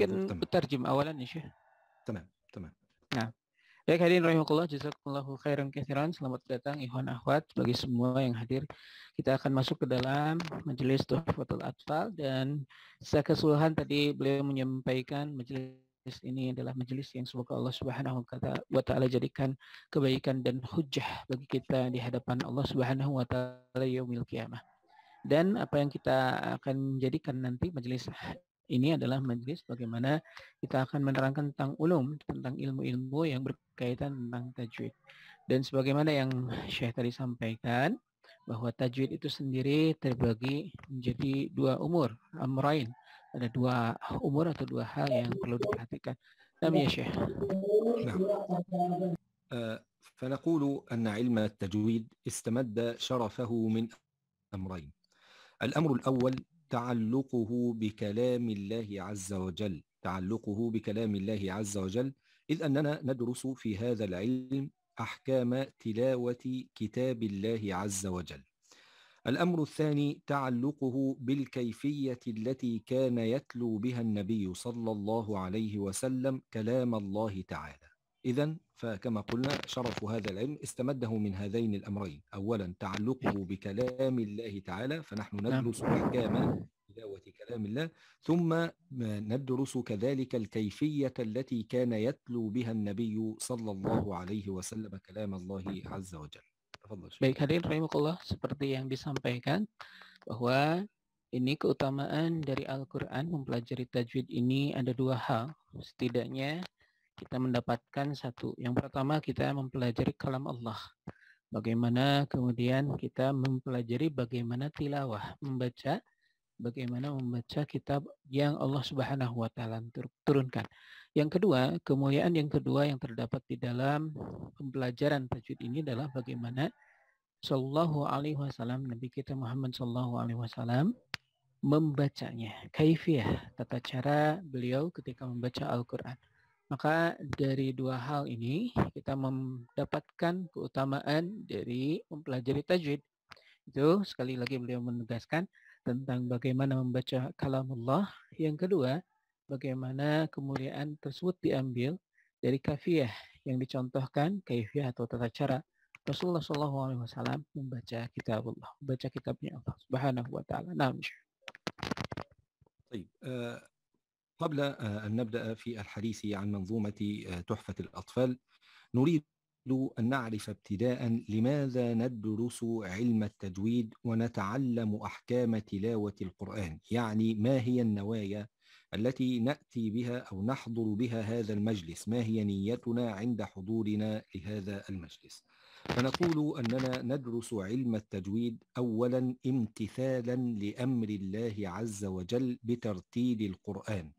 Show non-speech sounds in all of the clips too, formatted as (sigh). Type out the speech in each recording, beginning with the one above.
ممكن تمام. اولا يا شيخ تمام تمام نعم Baik hadirin rahimakumullah, jazakumullahu khairan katsiran. Selamat datang ikhwan akhwat bagi semua yang hadir. Kita akan masuk ke dalam majelis Tuhfatul Atfal dan secara keseluruhan tadi beliau menyampaikan majelis ini adalah majelis yang semoga Allah Subhanahu wa taala jadikan kebaikan dan hujah bagi kita di hadapan Allah Subhanahu wa taala yaumil kiamah. Dan apa yang kita akan jadikan nanti majelis ini adalah majelis bagaimana kita akan menerangkan tentang ulum, tentang ilmu-ilmu yang berkaitan tentang tajwid. Dan sebagaimana yang Syekh tadi sampaikan, bahwa tajwid itu sendiri terbagi menjadi dua umur, amrain. Ada dua umur atau dua hal yang perlu diperhatikan. Nabi ya Syekh. فنقول أن علم التجويد استمد شرفه من أمرين الأمر الأول تعلقه بكلام الله عز وجل تعلقه بكلام الله عز وجل إذ أننا ندرس في هذا العلم أحكام تلاوة كتاب الله عز وجل الأمر الثاني تعلقه بالكيفية التي كان يتلو بها النبي صلى الله عليه وسلم كلام الله تعالى إذا فكما قلنا شرف هذا العلم استمده من هذين الأمرين أولا تعلقه بكلام الله تعالى فنحن نعم. ندرس أحكام تلاوة كلام الله ثم ندرس كذلك الكيفية التي كان يتلو بها النبي صلى الله عليه وسلم كلام الله عز وجل Baik hadirin rahimakumullah, seperti yang disampaikan bahwa ini keutamaan dari Al-Qur'an mempelajari tajwid ini ada dua hal. Setidaknya kita mendapatkan satu. Yang pertama kita mempelajari kalam Allah. Bagaimana kemudian kita mempelajari bagaimana tilawah, membaca bagaimana membaca kitab yang Allah Subhanahu wa taala turunkan. Yang kedua, kemuliaan yang kedua yang terdapat di dalam pembelajaran tajwid ini adalah bagaimana Shallallahu alaihi wasallam Nabi kita Muhammad Shallallahu alaihi wasallam membacanya. Kaifiyah, tata cara beliau ketika membaca Al-Qur'an. Maka dari dua hal ini kita mendapatkan keutamaan dari mempelajari tajwid. Itu sekali lagi beliau menegaskan tentang bagaimana membaca kalamullah. Yang kedua, bagaimana kemuliaan tersebut diambil dari kafiyah yang dicontohkan kafiyah atau tata cara Rasulullah saw membaca kitab Allah, membaca kitabnya Allah Subhanahu Wa Taala. Nah, قبل آه، أن نبدأ في الحديث عن منظومة آه، تحفة الأطفال نريد أن نعرف ابتداء لماذا ندرس علم التجويد ونتعلم أحكام تلاوة القرآن يعني ما هي النوايا التي نأتي بها أو نحضر بها هذا المجلس ما هي نيتنا عند حضورنا لهذا المجلس فنقول أننا ندرس علم التجويد أولا امتثالا لأمر الله عز وجل بترتيل القرآن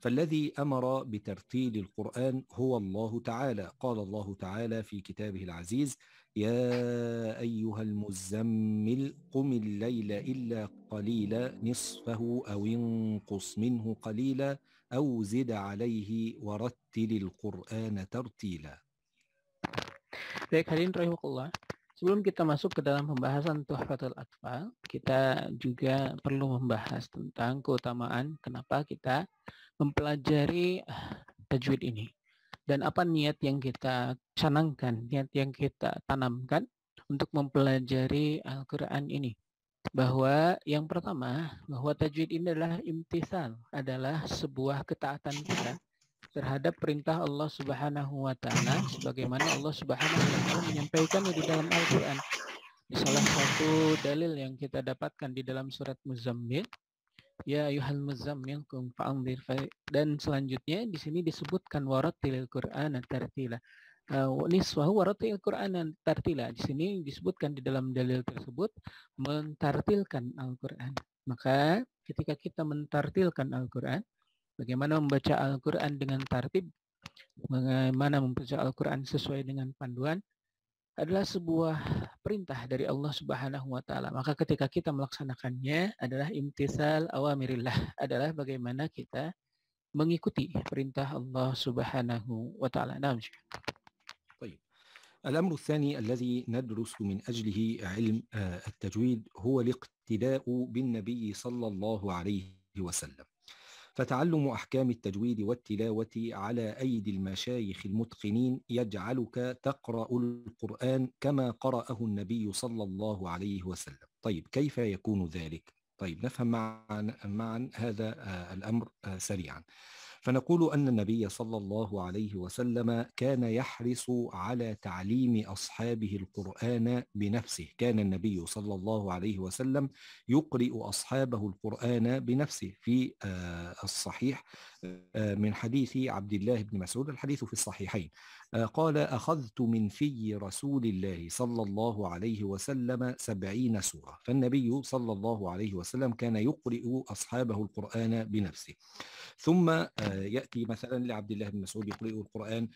فالذي امر بترتيل القران هو الله تعالى قال الله تعالى في كتابه العزيز يا ايها المزمل قم الليل الا قليلا نصفه او انقص منه قليلا او زد عليه ورتل القران ترتيلا Baik hadirin rahimakumullah. Sebelum kita masuk ke dalam pembahasan Tuhfatul Atfal, kita juga perlu membahas tentang keutamaan kenapa kita mempelajari ah, tajwid ini dan apa niat yang kita canangkan, niat yang kita tanamkan untuk mempelajari Al-Quran ini. Bahwa yang pertama, bahwa tajwid ini adalah imtisal, adalah sebuah ketaatan kita terhadap perintah Allah Subhanahu wa taala sebagaimana Allah Subhanahu wa taala menyampaikan di dalam Al-Qur'an. Salah satu dalil yang kita dapatkan di dalam surat Muzammil ya ayuhal muzammil kum fa'anzir dan selanjutnya di sini disebutkan waratilil Qur'an tartila niswahu warotil Qur'an eh, tartila di sini disebutkan di dalam dalil tersebut mentartilkan Al-Qur'an maka ketika kita mentartilkan Al-Qur'an bagaimana membaca Al-Qur'an dengan tartib bagaimana membaca Al-Qur'an sesuai dengan panduan adalah sebuah perintah dari Allah Subhanahu wa taala. Maka ketika kita melaksanakannya adalah imtisal awamirillah, adalah bagaimana kita mengikuti perintah Allah Subhanahu wa taala. Naam. طيب. الأمر الثاني الذي ندرس من أجله علم التجويد هو الاقتداء بالنبي صلى الله عليه وسلم فتعلم أحكام التجويد والتلاوة على أيدي المشايخ المتقنين يجعلك تقرأ القرآن كما قرأه النبي صلى الله عليه وسلم طيب كيف يكون ذلك؟ طيب نفهم معا, معا هذا آه، الأمر آه، سريعا فنقول أن النبي صلى الله عليه وسلم كان يحرص على تعليم أصحابه القرآن بنفسه كان النبي صلى الله عليه وسلم يقرئ أصحابه القرآن بنفسه في آه، الصحيح آه، من حديث عبد الله بن مسعود الحديث في الصحيحين قال أخذت من في رسول الله صلى الله عليه وسلم سبعين سورة فالنبي صلى الله عليه وسلم كان يقرئ أصحابه القرآن بنفسه ثم آه، يأتي مثلا لعبد الله بن مسعود يقرئ القرآن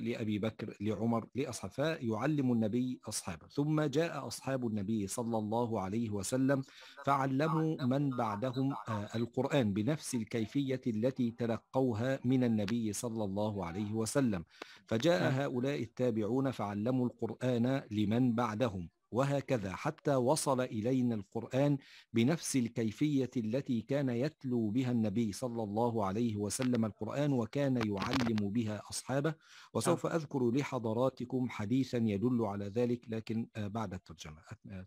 لأبي بكر لعمر لأصحاب فيعلم النبي أصحابه ثم جاء أصحاب النبي صلى الله عليه وسلم فعلموا من بعدهم آه، القرآن بنفس الكيفية التي تلقوها من النبي صلى الله عليه وسلم فجاء وجاء نعم. هؤلاء التابعون فعلموا القرآن لمن بعدهم وهكذا حتى وصل إلينا القرآن بنفس الكيفية التي كان يتلو بها النبي صلى الله عليه وسلم القرآن وكان يعلم بها أصحابه وسوف نعم. أذكر لحضراتكم حديثا يدل على ذلك لكن آه، بعد الترجمة آه،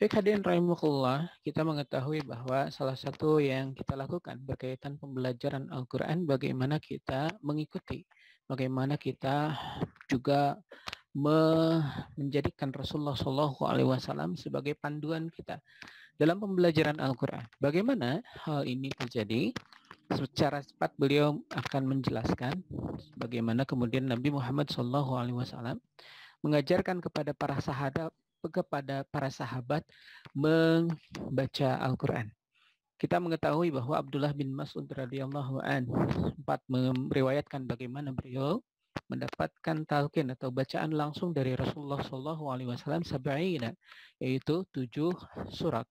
Baik hadirin rahimahullah, kita mengetahui bahwa salah satu yang kita lakukan berkaitan pembelajaran Al-Quran bagaimana kita mengikuti bagaimana kita juga menjadikan Rasulullah Shallallahu Alaihi Wasallam sebagai panduan kita dalam pembelajaran Al-Quran. Bagaimana hal ini terjadi? Secara cepat beliau akan menjelaskan bagaimana kemudian Nabi Muhammad Shallallahu Alaihi Wasallam mengajarkan kepada para sahabat kepada para sahabat membaca Al-Quran. Kita mengetahui bahwa Abdullah bin Mas'ud radhiyallahu an sempat meriwayatkan bagaimana beliau mendapatkan talqin atau bacaan langsung dari Rasulullah Shallallahu alaihi wasallam yaitu tujuh surat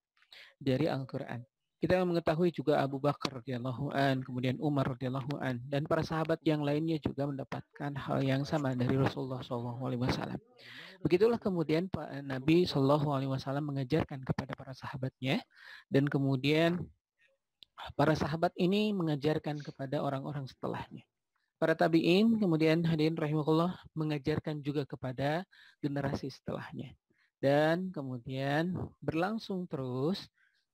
dari Al-Qur'an. Kita mengetahui juga Abu Bakar radhiyallahu an, kemudian Umar radhiyallahu an dan para sahabat yang lainnya juga mendapatkan hal yang sama dari Rasulullah Shallallahu alaihi wasallam. Begitulah kemudian Pak eh, Nabi Shallallahu alaihi wasallam mengajarkan kepada para sahabatnya dan kemudian para sahabat ini mengajarkan kepada orang-orang setelahnya. Para tabi'in kemudian hadirin rahimakumullah mengajarkan juga kepada generasi setelahnya. Dan kemudian berlangsung terus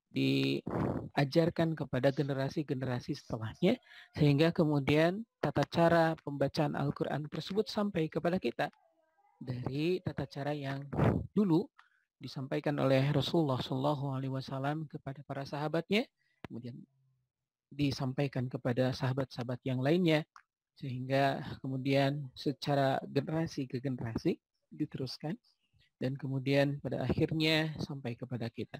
diajarkan kepada generasi-generasi setelahnya sehingga kemudian tata cara pembacaan Al-Qur'an tersebut sampai kepada kita dari tata cara yang dulu disampaikan oleh Rasulullah Shallallahu alaihi wasallam kepada para sahabatnya kemudian disampaikan kepada sahabat-sahabat yang lainnya sehingga kemudian secara generasi ke generasi diteruskan dan kemudian pada akhirnya sampai kepada kita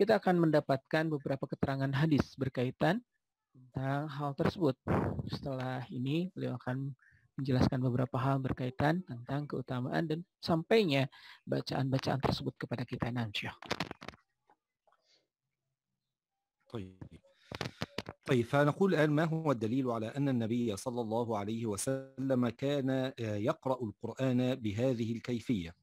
kita akan mendapatkan beberapa keterangan hadis berkaitan tentang hal tersebut. Setelah ini beliau akan menjelaskan beberapa hal berkaitan tentang keutamaan dan sampainya bacaan-bacaan tersebut kepada kita nanti. طيب فنقول الآن ما هو الدليل على أن النبي صلى الله عليه وسلم كان يقرأ القرآن بهذه الكيفية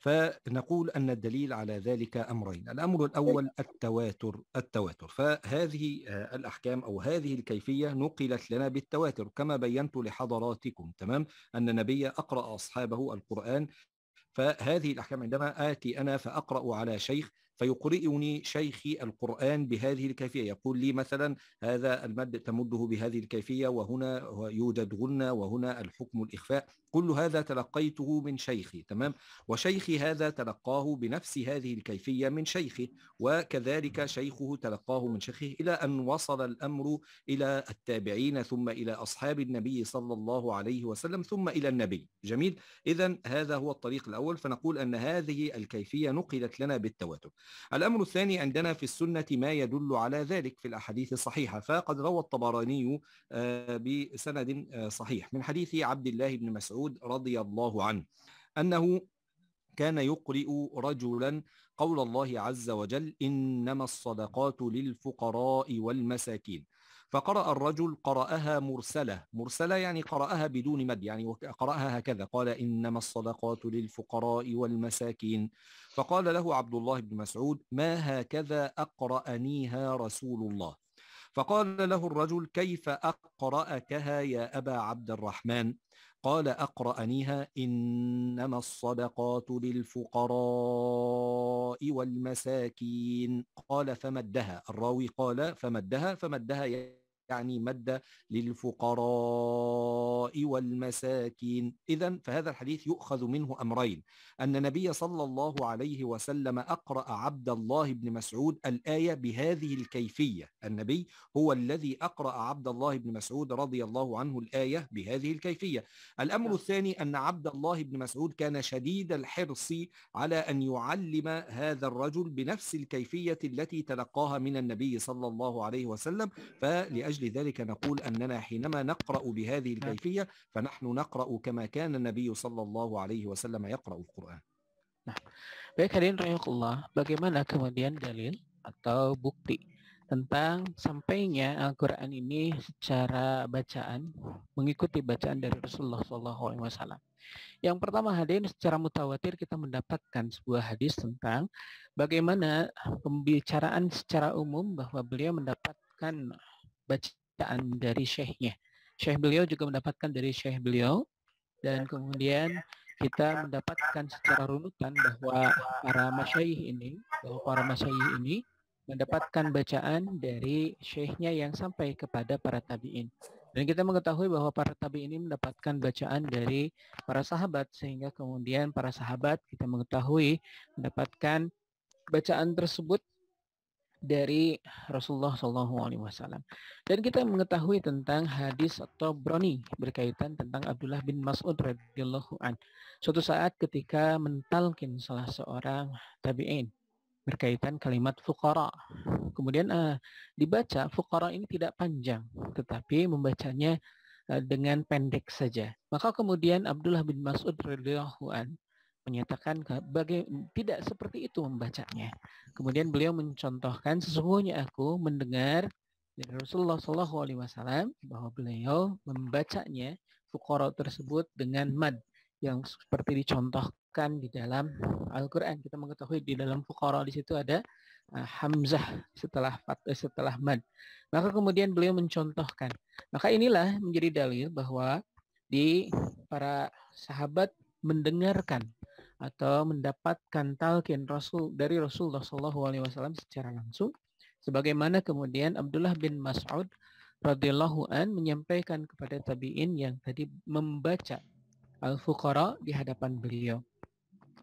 فنقول أن الدليل على ذلك أمرين الأمر الأول أيوة. التواتر التواتر فهذه آه، الأحكام أو هذه الكيفية نقلت لنا بالتواتر كما بينت لحضراتكم تمام أن النبي أقرأ أصحابه القرآن فهذه الأحكام عندما آتي أنا فأقرأ على شيخ فيقرئني شيخي القرآن بهذه الكيفية يقول لي مثلا هذا المد تمده بهذه الكيفية وهنا يوجد غنة وهنا الحكم الإخفاء كل هذا تلقيته من شيخي تمام وشيخي هذا تلقاه بنفس هذه الكيفية من شيخه وكذلك شيخه تلقاه من شيخه إلى أن وصل الأمر إلى التابعين ثم إلى أصحاب النبي صلى الله عليه وسلم ثم إلى النبي جميل إذا هذا هو الطريق الأول فنقول أن هذه الكيفية نقلت لنا بالتواتر الأمر الثاني عندنا في السنة ما يدل على ذلك في الأحاديث الصحيحة فقد روى الطبراني آه، بسند آه، صحيح من حديث عبد الله بن مسعود مسعود رضي الله عنه أنه كان يقرئ رجلا قول الله عز وجل إنما الصدقات للفقراء والمساكين فقرأ الرجل قرأها مرسلة مرسلة يعني قرأها بدون مد يعني قرأها هكذا قال إنما الصدقات للفقراء والمساكين فقال له عبد الله بن مسعود ما هكذا أقرأنيها رسول الله فقال له الرجل كيف أقرأكها يا أبا عبد الرحمن قال أقرأنيها إنما الصدقات للفقراء والمساكين قال فمدها الراوي قال فمدها فمدها يعني مد للفقراء والمساكين إذا فهذا الحديث يؤخذ منه أمرين أن النبي صلى الله عليه وسلم أقرأ عبد الله بن مسعود الآية بهذه الكيفية النبي هو الذي أقرأ عبد الله بن مسعود رضي الله عنه الآية بهذه الكيفية الأمر نعم. الثاني أن عبد الله بن مسعود كان شديد الحرص على أن يعلم هذا الرجل بنفس الكيفية التي تلقاها من النبي صلى الله عليه وسلم فلأجل لأجل ذلك نقول أننا حينما نقرأ بهذه الكيفية فنحن نقرأ كما كان النبي صلى الله عليه وسلم يقرأ القرآن Nah, baik hadirin rahimakumullah, bagaimana kemudian dalil atau bukti tentang sampainya Al-Qur'an ini secara bacaan mengikuti bacaan dari Rasulullah sallallahu alaihi wasallam. Yang pertama hadirin secara mutawatir kita mendapatkan sebuah hadis tentang bagaimana pembicaraan secara umum bahwa beliau mendapatkan bacaan dari syekhnya. Syekh beliau juga mendapatkan dari syekh beliau dan kemudian kita mendapatkan secara runutan bahwa para masyaih ini, bahwa para masyaih ini mendapatkan bacaan dari syekhnya yang sampai kepada para tabi'in. Dan kita mengetahui bahwa para tabi'in ini mendapatkan bacaan dari para sahabat sehingga kemudian para sahabat kita mengetahui mendapatkan bacaan tersebut dari Rasulullah Shallallahu Alaihi Wasallam. Dan kita mengetahui tentang hadis atau broni berkaitan tentang Abdullah bin Mas'ud radhiyallahu an. Suatu saat ketika mentalkin salah seorang tabi'in berkaitan kalimat fukara. Kemudian uh, dibaca fukara ini tidak panjang, tetapi membacanya uh, dengan pendek saja. Maka kemudian Abdullah bin Mas'ud radhiyallahu an menyatakan bagai tidak seperti itu membacanya. Kemudian beliau mencontohkan sesungguhnya aku mendengar dari Rasulullah Shallallahu Alaihi Wasallam bahwa beliau membacanya fukoro tersebut dengan mad yang seperti dicontohkan di dalam Al-Quran. Kita mengetahui di dalam fukoro di situ ada eh, hamzah setelah uh, setelah mad. Maka kemudian beliau mencontohkan. Maka inilah menjadi dalil bahwa di para sahabat mendengarkan atau mendapatkan talqin Rasul dari Rasulullah Shallallahu Alaihi Wasallam secara langsung, sebagaimana kemudian Abdullah bin Mas'ud radhiyallahu an menyampaikan kepada tabiin yang tadi membaca al-fuqara di hadapan beliau.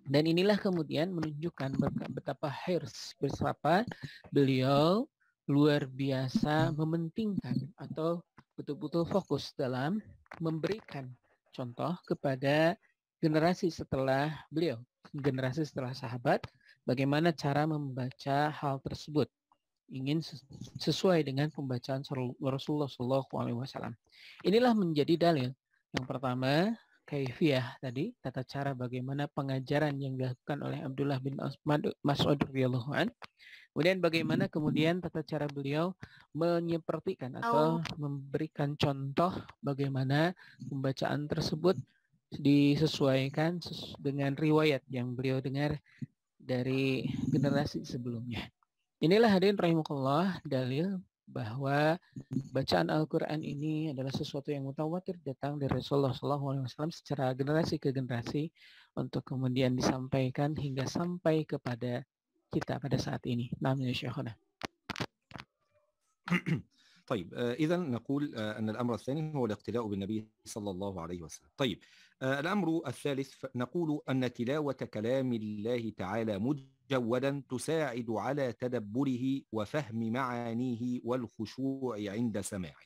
Dan inilah kemudian menunjukkan betapa hirs bersapa beliau luar biasa mementingkan atau betul-betul fokus dalam memberikan contoh kepada generasi setelah beliau, generasi setelah sahabat, bagaimana cara membaca hal tersebut ingin sesuai dengan pembacaan Rasulullah Shallallahu Alaihi Wasallam. Inilah menjadi dalil yang pertama kaifiyah tadi tata cara bagaimana pengajaran yang dilakukan oleh Abdullah bin Mas'ud radhiyallahu an. Kemudian bagaimana kemudian tata cara beliau menyepertikan atau memberikan contoh bagaimana pembacaan tersebut disesuaikan dengan riwayat yang beliau dengar dari generasi sebelumnya. Inilah hadirin rahimahullah dalil bahwa bacaan Al-Quran ini adalah sesuatu yang mutawatir datang dari Rasulullah SAW secara generasi ke generasi untuk kemudian disampaikan hingga sampai kepada kita pada saat ini. Namanya Syekhuna. طيب إذا نقول أن الأمر الثاني هو الاقتداء بالنبي صلى الله عليه وسلم طيب آه، الأمر الثالث نقول أن تلاوة كلام الله تعالى مجودا تساعد على تدبره وفهم معانيه والخشوع عند سماعه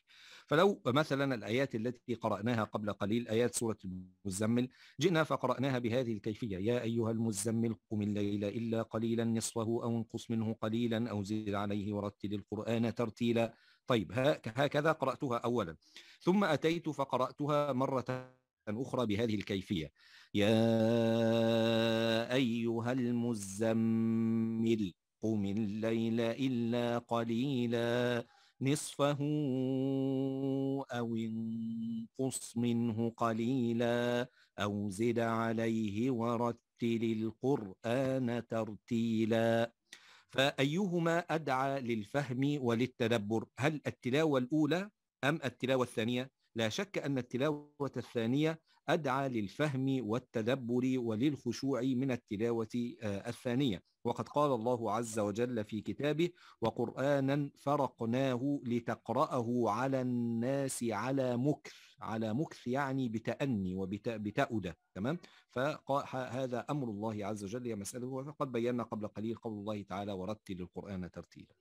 فلو مثلا الآيات التي قرأناها قبل قليل آيات سورة المزمل جئنا فقرأناها بهذه الكيفية يا أيها المزمل قم الليل إلا قليلا نصفه أو انقص منه قليلا أو زد عليه ورتل القرآن ترتيلا طيب هكذا قرأتها أولا ثم أتيت فقرأتها مرة أخرى بهذه الكيفية يا أيها المزمل قم الليل إلا قليلا نصفه أو انقص منه قليلا أو زد عليه ورتل القرآن ترتيلا فأيهما أدعى للفهم وللتدبر هل التلاوة الأولى أم التلاوة الثانية لا شك أن التلاوة الثانية أدعى للفهم والتدبر وللخشوع من التلاوة آه، الثانية وقد قال الله عز وجل في كتابه وقرآنا فرقناه لتقرأه على الناس على مكث على مكث يعني بتأني وبتأدة تمام فهذا أمر الله عز وجل هي مسألة وقد بينا قبل قليل قول الله تعالى ورتل القرآن ترتيلا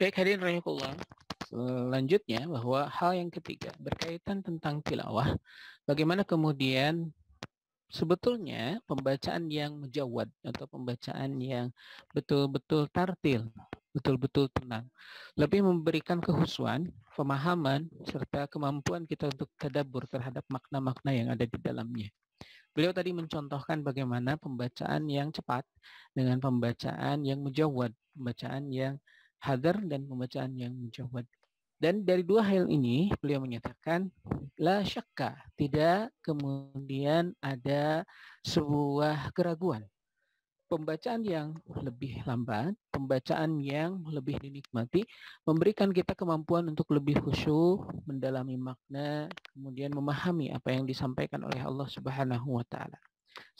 بك هلين رحمك الله selanjutnya bahwa hal yang ketiga berkaitan tentang tilawah. Bagaimana kemudian sebetulnya pembacaan yang menjawad atau pembacaan yang betul-betul tartil, betul-betul tenang. Lebih memberikan kehusuan, pemahaman, serta kemampuan kita untuk tadabur terhadap makna-makna yang ada di dalamnya. Beliau tadi mencontohkan bagaimana pembacaan yang cepat dengan pembacaan yang mujawad, pembacaan yang hadar dan pembacaan yang menjawab. Dan dari dua hal ini beliau menyatakan la syakka, tidak kemudian ada sebuah keraguan. Pembacaan yang lebih lambat, pembacaan yang lebih dinikmati, memberikan kita kemampuan untuk lebih khusyuk, mendalami makna, kemudian memahami apa yang disampaikan oleh Allah Subhanahu wa taala.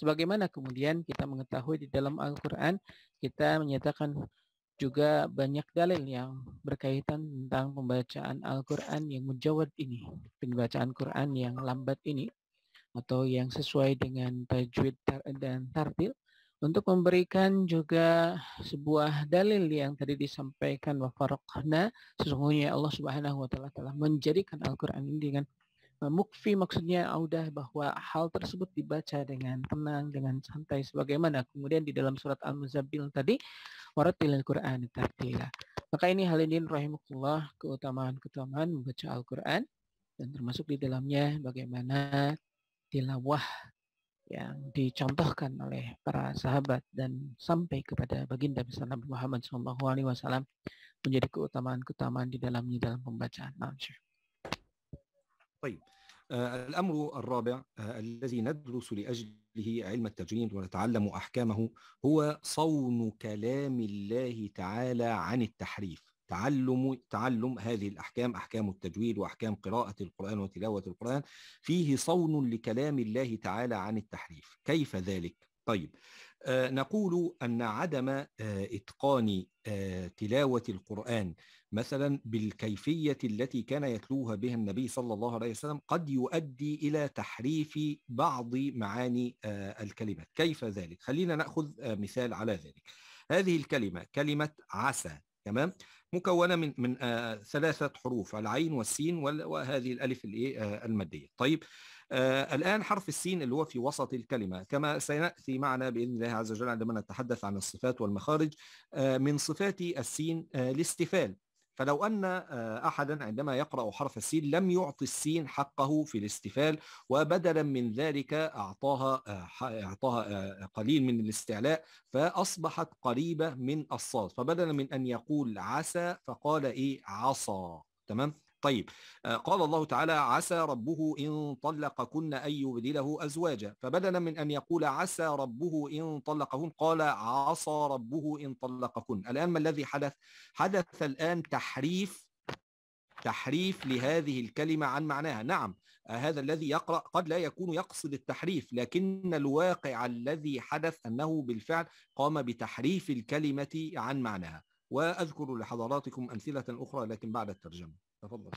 Sebagaimana kemudian kita mengetahui di dalam Al-Qur'an kita menyatakan juga banyak dalil yang berkaitan tentang pembacaan Al-Quran yang menjawab ini. Pembacaan Quran yang lambat ini atau yang sesuai dengan tajwid dan tartil untuk memberikan juga sebuah dalil yang tadi disampaikan wa farqna sesungguhnya Allah Subhanahu wa taala telah menjadikan Al-Qur'an ini dengan e, mukfi maksudnya audah bahwa hal tersebut dibaca dengan tenang dengan santai sebagaimana kemudian di dalam surat Al-Muzzabil tadi waratilil Qur'an tartila. Maka ini halidin rahimakumullah keutamaan-keutamaan membaca Al-Qur'an dan termasuk di dalamnya bagaimana tilawah yang dicontohkan oleh para sahabat dan sampai kepada baginda besar Nabi Muhammad SAW menjadi keutamaan-keutamaan di dalamnya dalam pembacaan. Nah, طيب الأمر الرابع الذي ندرس لأجل له علم التجريد ونتعلم أحكامه هو صون كلام الله تعالى عن التحريف تعلم تعلم هذه الأحكام أحكام التجويد وأحكام قراءة القرآن وتلاوة القرآن فيه صون لكلام الله تعالى عن التحريف كيف ذلك؟ طيب آه، نقول أن عدم آه، إتقان آه، تلاوة القرآن مثلا بالكيفية التي كان يتلوها بها النبي صلى الله عليه وسلم قد يؤدي إلى تحريف بعض معاني الكلمات كيف ذلك؟ خلينا نأخذ مثال على ذلك هذه الكلمة كلمة عسى تمام مكونه من من ثلاثه حروف العين والسين وهذه الالف الايه الماديه طيب آه الآن حرف السين اللي هو في وسط الكلمة كما سيأتي معنا بإذن الله عز وجل عندما نتحدث عن الصفات والمخارج آه من صفات السين آه الاستفال فلو أن آه، أحدا عندما يقرأ حرف السين لم يعطي السين حقه في الاستفال وبدلا من ذلك أعطاها آه، أعطاها آه، قليل من الاستعلاء فأصبحت قريبة من الصاد فبدلا من أن يقول عسى فقال إيه عصى تمام طيب آه، قال الله تعالى عسى ربه إن طلقكن أن يبدله أزواجا فبدلا من أن يقول عسى ربه إن طلقهن قال عصى ربه إن طلقكن الآن ما الذي حدث حدث الآن تحريف تحريف لهذه الكلمة عن معناها نعم آه، هذا الذي يقرأ قد لا يكون يقصد التحريف لكن الواقع الذي حدث أنه بالفعل قام بتحريف الكلمة عن معناها وأذكر لحضراتكم أمثلة أخرى لكن بعد الترجمة Tafadhol.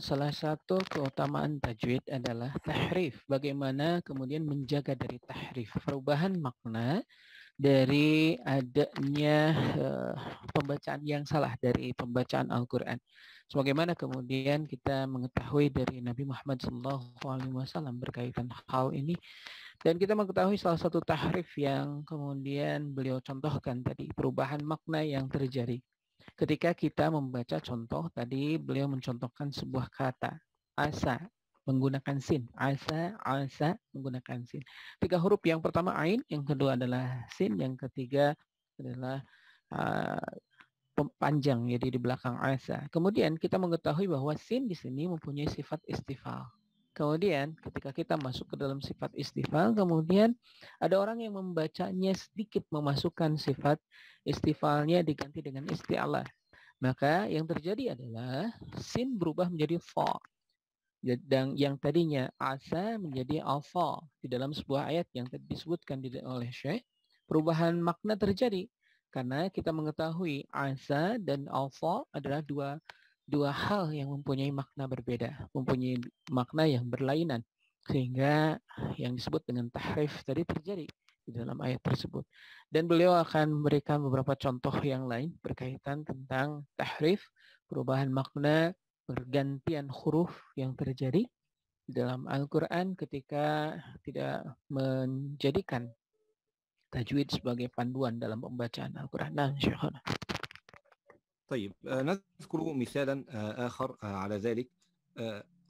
Salah satu keutamaan tajwid adalah tahrif. Bagaimana kemudian menjaga dari tahrif. Perubahan makna dari adanya eh, pembacaan yang salah dari pembacaan Al-Quran. Sebagaimana kemudian kita mengetahui dari Nabi Muhammad SAW berkaitan hal ini. Dan kita mengetahui salah satu tahrif yang kemudian beliau contohkan tadi. Perubahan makna yang terjadi. Ketika kita membaca contoh, tadi beliau mencontohkan sebuah kata, asa, menggunakan sin. Asa, asa, menggunakan sin. Tiga huruf, yang pertama ain, yang kedua adalah sin, yang ketiga adalah uh, panjang, jadi di belakang asa. Kemudian kita mengetahui bahwa sin di sini mempunyai sifat istifal. Kemudian ketika kita masuk ke dalam sifat istifal, kemudian ada orang yang membacanya sedikit memasukkan sifat istifalnya diganti dengan isti'alah. Maka yang terjadi adalah sin berubah menjadi fa. Ya, dan yang tadinya asa menjadi alfa di dalam sebuah ayat yang tadi disebutkan oleh Syekh, perubahan makna terjadi karena kita mengetahui asa dan alfa adalah dua dua hal yang mempunyai makna berbeda, mempunyai makna yang berlainan sehingga yang disebut dengan tahrif tadi terjadi di dalam ayat tersebut. Dan beliau akan memberikan beberapa contoh yang lain berkaitan tentang tahrif, perubahan makna, pergantian huruf yang terjadi di dalam Al-Quran ketika tidak menjadikan tajwid sebagai panduan dalam pembacaan Al-Quran. Nah, طيب آه، نذكر مثالا آه، آخر آه، على ذلك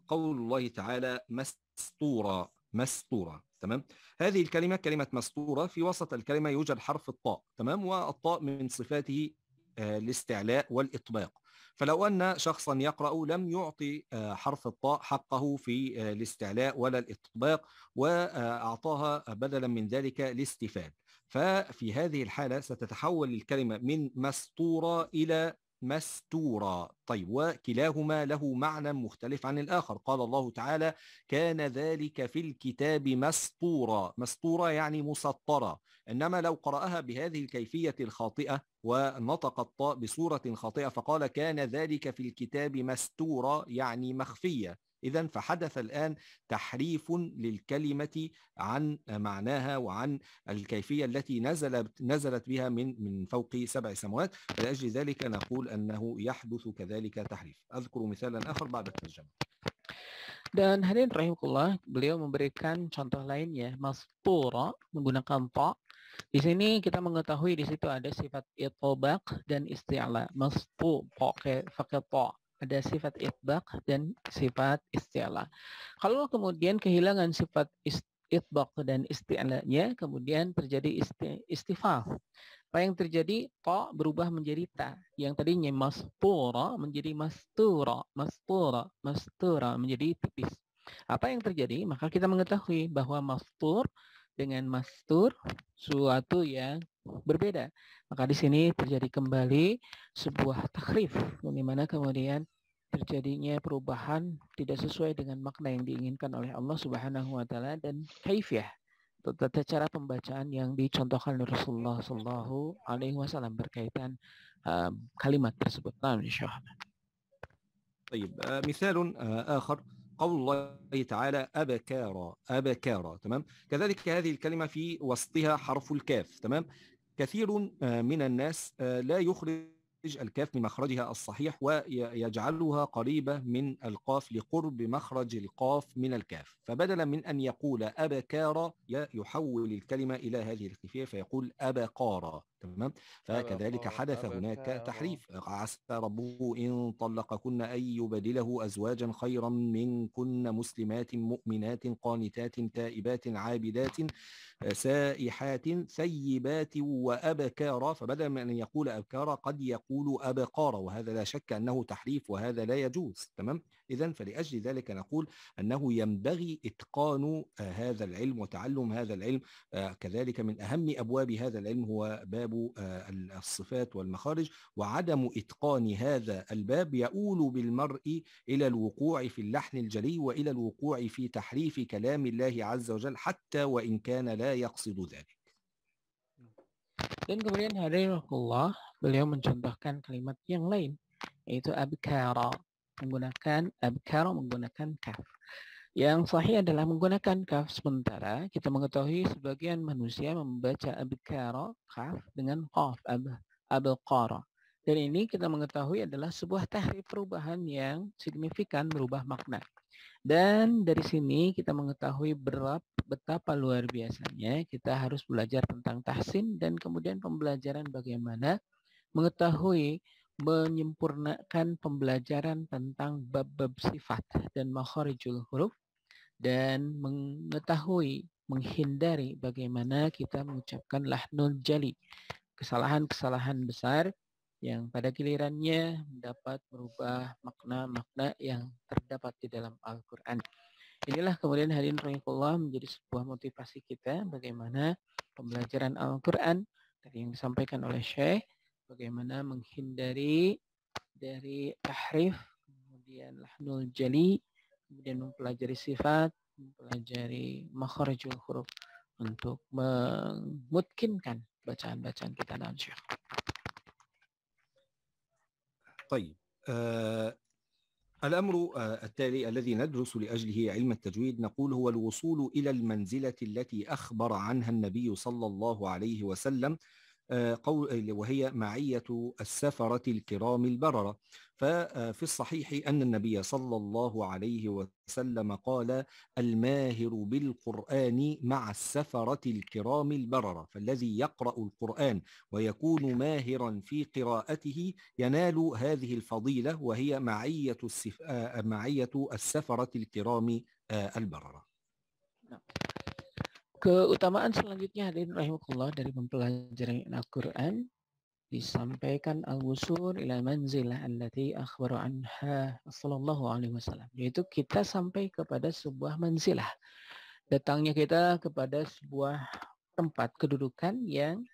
قول الله تعالى مسطورة مسطورة تمام هذه الكلمة كلمة مستورة في وسط الكلمة يوجد حرف الطاء تمام والطاء من صفاته الاستعلاء والإطباق فلو أن شخصا يقرأ لم يعطي حرف الطاء حقه في الاستعلاء ولا الإطباق وأعطاها بدلا من ذلك الاستفاد ففي هذه الحالة ستتحول الكلمة من مسطورة إلى مستورا طيب وكلاهما له معنى مختلف عن الآخر قال الله تعالى كان ذلك في الكتاب مستورا مستورا يعني مسطرة إنما لو قرأها بهذه الكيفية الخاطئة ونطق الطاء بصورة خاطئة فقال كان ذلك في الكتاب مستورا يعني مخفية إذا فحدث الآن تحريف للكلمة عن معناها وعن الكيفية التي نزل نزلت بها من من فوق سبع سماوات لأجل ذلك نقول أنه يحدث كذلك تحريف أذكر مثالا آخر بعد الترجمة Dan hadirin rahimahullah, beliau memberikan contoh lainnya, mastura menggunakan ta. Di sini kita mengetahui di situ ada sifat itobak dan isti'la, mastu pakai pakai ta. ada sifat itbak dan sifat istiala. Kalau kemudian kehilangan sifat itbak dan istialanya, kemudian terjadi isti istifal. Apa yang terjadi? Ta berubah menjadi ta. Yang tadinya maspura menjadi mastura, mastura, mastura menjadi tipis. Apa yang terjadi? Maka kita mengetahui bahwa mastur dengan mastur suatu yang berbeda. Maka di sini terjadi kembali sebuah takrif, di kemudian terjadinya perubahan tidak sesuai dengan makna yang diinginkan oleh Allah Subhanahu wa taala dan kaifiyah tata cara pembacaan yang dicontohkan oleh Rasulullah Shallallahu Alaihi Wasallam berkaitan uh, kalimat tersebut. Nah, insyaallah. طيب مثال آخر قول الله تعالى أبكارا أبكارا تمام كذلك هذه الكلمة في وسطها حرف الكاف تمام كثير من الناس لا يخرج الكاف من مخرجها الصحيح ويجعلها قريبة من القاف لقرب مخرج القاف من الكاف فبدلا من أن يقول أبكار يحول الكلمة إلى هذه الخفية فيقول أبقار تمام فكذلك حدث هناك تحريف عسى ربه إن طلقكن أن يبدله أزواجا خيرا منكن مسلمات مؤمنات قانتات تائبات عابدات سائحات ثيبات وأبكارا فبدل من أن يقول أبكارا قد يقول أبقارا وهذا لا شك أنه تحريف وهذا لا يجوز تمام إذا فلأجل ذلك نقول أنه ينبغي إتقان آه، هذا العلم وتعلم هذا العلم آه، كذلك من أهم أبواب هذا العلم هو باب آه، الصفات والمخارج وعدم إتقان هذا الباب يؤول بالمرء إلى الوقوع في اللحن الجلي وإلى الوقوع في تحريف كلام الله عز وجل حتى وإن كان لا يقصد ذلك. Dan kemudian Allah beliau mencontohkan kalimat yang lain yaitu abkara menggunakan abkar eh, menggunakan kaf. Yang sahih adalah menggunakan kaf sementara kita mengetahui sebagian manusia membaca abkar kaf dengan qaf ab, abqara. Dan ini kita mengetahui adalah sebuah tahrif perubahan yang signifikan merubah makna. Dan dari sini kita mengetahui berap, betapa luar biasanya kita harus belajar tentang tahsin dan kemudian pembelajaran bagaimana mengetahui menyempurnakan pembelajaran tentang bab-bab sifat dan makharijul huruf dan mengetahui menghindari bagaimana kita mengucapkan lahnul jali kesalahan-kesalahan besar yang pada gilirannya dapat merubah makna-makna yang terdapat di dalam Al-Quran. Inilah kemudian hadirin rahimahullah menjadi sebuah motivasi kita bagaimana pembelajaran Al-Quran dari yang disampaikan oleh Syekh bagaimana menghindari dari tahrif, kemudian lahnul jali, kemudian mempelajari sifat, mempelajari makharijul huruf untuk memutkinkan bacaan-bacaan kita dalam syair. طيب آه الأمر التالي الذي ندرس لأجله علم التجويد نقول هو الوصول إلى المنزلة التي أخبر عنها النبي صلى الله عليه وسلم آه، قول وهي معية السفرة الكرام البررة ففي آه، الصحيح أن النبي صلى الله عليه وسلم قال الماهر بالقرآن مع السفرة الكرام البررة فالذي يقرأ القرآن ويكون ماهرا في قراءته ينال هذه الفضيلة وهي معية, آه، معية السفرة الكرام البررة نعم. Keutamaan selanjutnya hadirin rahimakumullah dari mempelajari Al-Qur'an disampaikan al-wusul ila manzilah allati akhbaru anha sallallahu alaihi wasallam yaitu kita sampai kepada sebuah manzilah datangnya kita kepada sebuah tempat kedudukan yang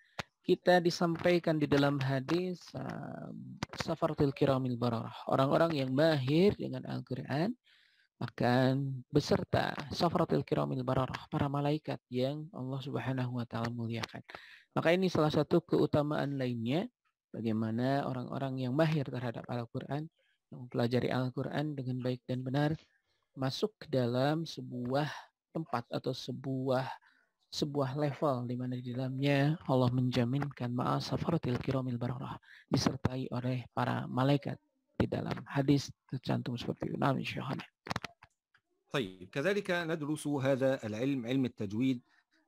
kita disampaikan di dalam hadis uh, safartil kiramil bararah orang-orang yang mahir dengan Al-Qur'an akan beserta safratil kiramil bararah para malaikat yang Allah Subhanahu wa taala muliakan. Maka ini salah satu keutamaan lainnya bagaimana orang-orang yang mahir terhadap Al-Qur'an, mempelajari Al-Qur'an dengan baik dan benar masuk ke dalam sebuah tempat atau sebuah sebuah level di mana di dalamnya Allah menjaminkan ma'a safaratil kiramil bararah disertai oleh para malaikat di dalam hadis tercantum seperti itu. Nah, طيب كذلك ندرس هذا العلم علم التجويد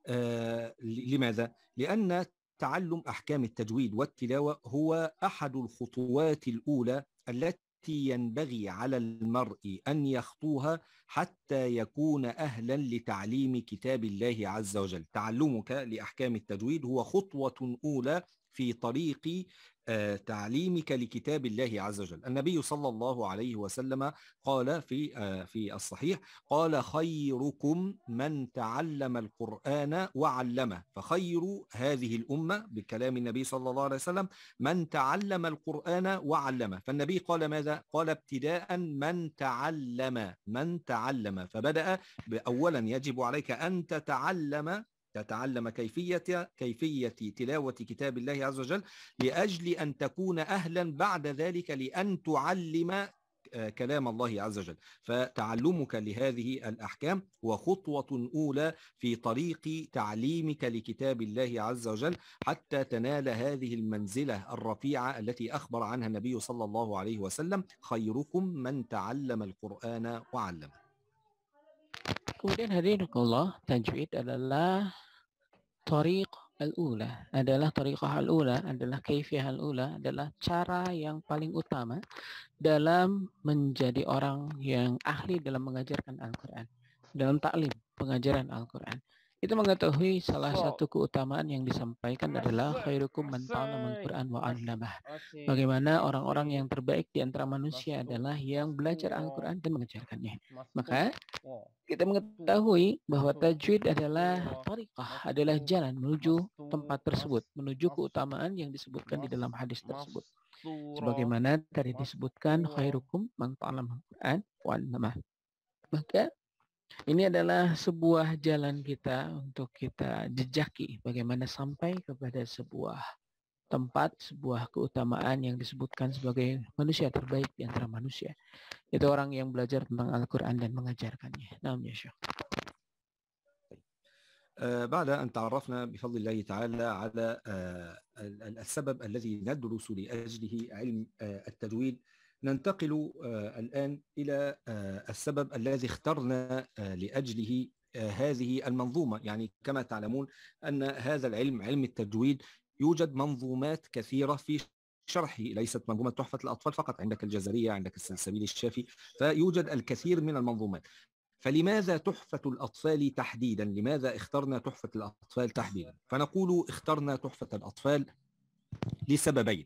آه لماذا؟ لأن تعلم أحكام التجويد والتلاوة هو أحد الخطوات الأولى التي ينبغي على المرء أن يخطوها حتى يكون أهلا لتعليم كتاب الله عز وجل تعلمك لأحكام التجويد هو خطوة أولى في طريق آه، تعليمك لكتاب الله عز وجل النبي صلى الله عليه وسلم قال في آه، في الصحيح قال خيركم من تعلم القرآن وعلمه فخير هذه الأمة بكلام النبي صلى الله عليه وسلم من تعلم القرآن وعلمه فالنبي قال ماذا قال ابتداء من تعلم من تعلم فبدأ أولا يجب عليك أن تتعلم تتعلم كيفية كيفية تلاوة كتاب الله عز وجل لأجل أن تكون أهلا بعد ذلك لأن تعلم آه، كلام الله عز وجل فتعلمك لهذه الأحكام هو خطوة أولى في طريق تعليمك لكتاب الله عز وجل حتى تنال هذه المنزلة الرفيعة التي أخبر عنها النبي صلى الله عليه وسلم خيركم من تعلم القرآن وعلمه Kemudian hadirin Allah, tajwid adalah tariq al-ula, adalah tariqah al-ula, adalah kaifiyah al-ula, adalah cara yang paling utama dalam menjadi orang yang ahli dalam mengajarkan Al-Quran, dalam taklim pengajaran Al-Quran. Kita mengetahui salah satu keutamaan yang disampaikan adalah khairukum man ta'allama Al-Qur'an wa 'allamah. Bagaimana orang-orang yang terbaik di antara manusia adalah yang belajar iya. Al-Qur'an dan mengejarkannya. Maka kita hmm. mengetahui bahwa tajwid adalah tariqah, adalah jalan menuju tempat tersebut, menuju keutamaan yang disebutkan di dalam hadis tersebut. Sebagaimana tadi disebutkan khairukum man ta'allama Al-Qur'an wa 'allamah. Maka ini adalah sebuah jalan kita untuk kita jejaki bagaimana sampai kepada sebuah tempat, sebuah keutamaan yang disebutkan sebagai manusia terbaik di antara manusia. Itu orang yang belajar tentang Al-Quran dan mengajarkannya. Nah, ya Syekh. بعد أن تعرفنا بفضل الله تعالى على السبب الذي ندرس لأجله علم التجويد ننتقل آه، الآن إلى آه، السبب الذي اخترنا آه، لأجله هذه المنظومة يعني كما تعلمون أن هذا العلم علم التجويد يوجد منظومات كثيرة في شرحه ليست منظومة تحفة الأطفال فقط عندك الجزرية عندك السلسبيل الشافي فيوجد الكثير من المنظومات فلماذا تحفة الأطفال تحديدا لماذا اخترنا تحفة الأطفال تحديدا فنقول اخترنا تحفة الأطفال لسببين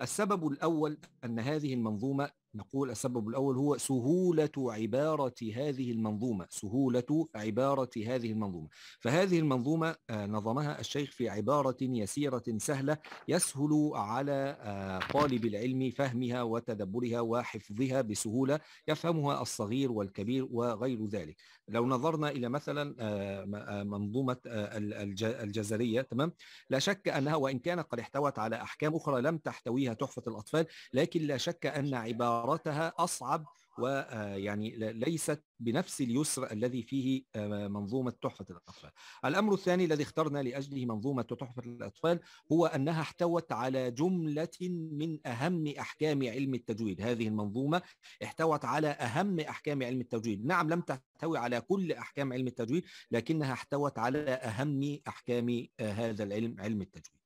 السبب الأول أن هذه المنظومة نقول السبب الأول هو سهولة عبارة هذه المنظومة سهولة عبارة هذه المنظومة فهذه المنظومة آه، نظمها الشيخ في عبارة يسيرة سهلة يسهل على آه، طالب العلم فهمها وتدبرها وحفظها بسهولة يفهمها الصغير والكبير وغير ذلك لو نظرنا إلى مثلا آه، منظومة الجزرية تمام لا شك أنها وإن كانت قد احتوت على أحكام أخرى لم تحتويها تحفة الأطفال لكن لا شك أن عبارة إدارتها أصعب ويعني آه، ليست بنفس اليسر الذي فيه آه، منظومة تحفة الأطفال الأمر الثاني الذي اخترنا لأجله منظومة تحفة الأطفال هو أنها احتوت على جملة من أهم أحكام علم التجويد هذه المنظومة احتوت على أهم أحكام علم التجويد نعم لم تحتوي على كل أحكام علم التجويد لكنها احتوت على أهم أحكام آه، هذا العلم علم التجويد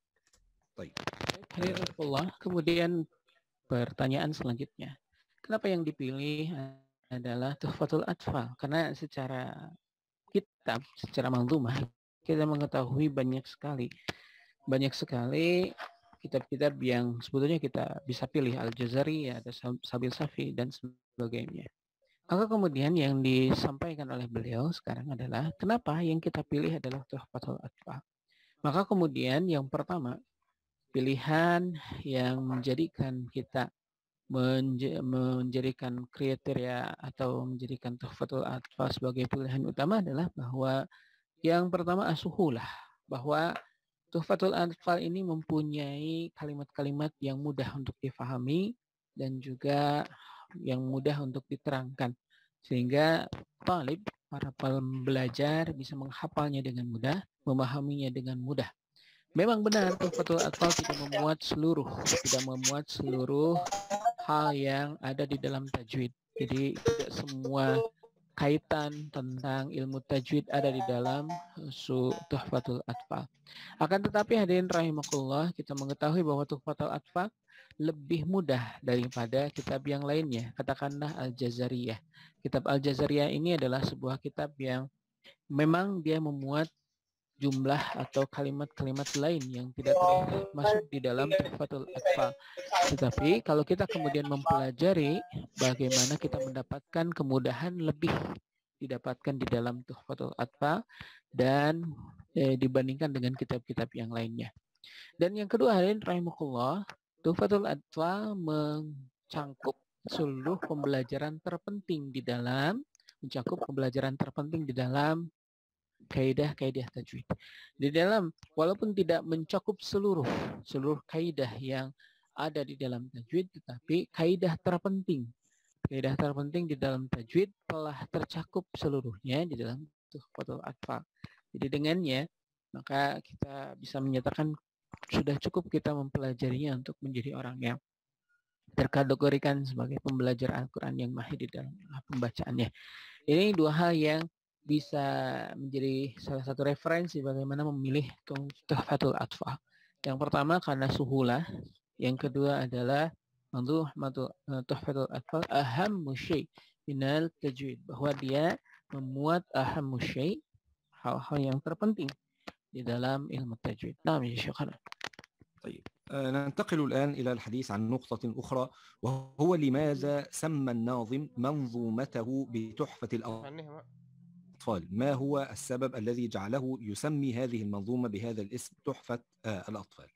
طيب Kemudian pertanyaan selanjutnya. Kenapa yang dipilih adalah Tuhfatul Atfal? Karena secara kitab, secara manzumah, kita mengetahui banyak sekali. Banyak sekali kitab-kitab yang sebetulnya kita bisa pilih. Al-Jazari, ada Sabil Safi, dan sebagainya. Maka kemudian yang disampaikan oleh beliau sekarang adalah kenapa yang kita pilih adalah Tuhfatul Atfal. Maka kemudian yang pertama, pilihan yang menjadikan kita menjadikan kriteria atau menjadikan tuhfatul atfal sebagai pilihan utama adalah bahwa yang pertama asuhulah bahwa tuhfatul atfal ini mempunyai kalimat-kalimat yang mudah untuk difahami dan juga yang mudah untuk diterangkan sehingga talib para pembelajar bisa menghafalnya dengan mudah, memahaminya dengan mudah. Memang benar Tuhfatul Atfal tidak memuat seluruh, tidak memuat seluruh hal yang ada di dalam tajwid. Jadi tidak semua kaitan tentang ilmu tajwid ada di dalam su Tuhfatul Atfal. Akan tetapi hadirin rahimakumullah, kita mengetahui bahwa Tuhfatul Atfal lebih mudah daripada kitab yang lainnya. Katakanlah Al-Jazariyah. Kitab Al-Jazariyah ini adalah sebuah kitab yang memang dia memuat jumlah atau kalimat-kalimat lain yang tidak iya, terlihat masuk di iya, dalam tuhfatul iya, atfal. Tetapi kalau kita kemudian mempelajari bagaimana kita mendapatkan kemudahan lebih didapatkan di dalam tuhfatul atfal dan eh, dibandingkan dengan kitab-kitab yang lainnya. Dan yang kedua ini, rahimahullah, tuhfatul atfal mencangkup seluruh pembelajaran terpenting di dalam mencakup pembelajaran terpenting di dalam kaidah-kaidah tajwid. Di dalam walaupun tidak mencakup seluruh seluruh kaidah yang ada di dalam tajwid tetapi kaidah terpenting kaidah terpenting di dalam tajwid telah tercakup seluruhnya di dalam tuhfatul atfal. Jadi dengannya maka kita bisa menyatakan sudah cukup kita mempelajarinya untuk menjadi orang yang terkategorikan sebagai pembelajar Al-Quran yang mahir di dalam pembacaannya. Ini dua hal yang bisa menjadi salah satu referensi bagaimana memilih Tuhfatul Atfa. Yang pertama karena suhulah, yang kedua adalah eh, Tuhfatul Atfa aham musyai minal tajwid bahwa dia memuat aham musyai hal-hal yang terpenting di dalam ilmu tajwid. Nah, misalkan. ننتقل الآن إلى الحديث عن نقطة أخرى وهو لماذا سمى الناظم منظومته بتحفة الأرض الأطفال ما هو السبب الذي جعله يسمي هذه المنظومة بهذا الاسم تحفة آه، الأطفال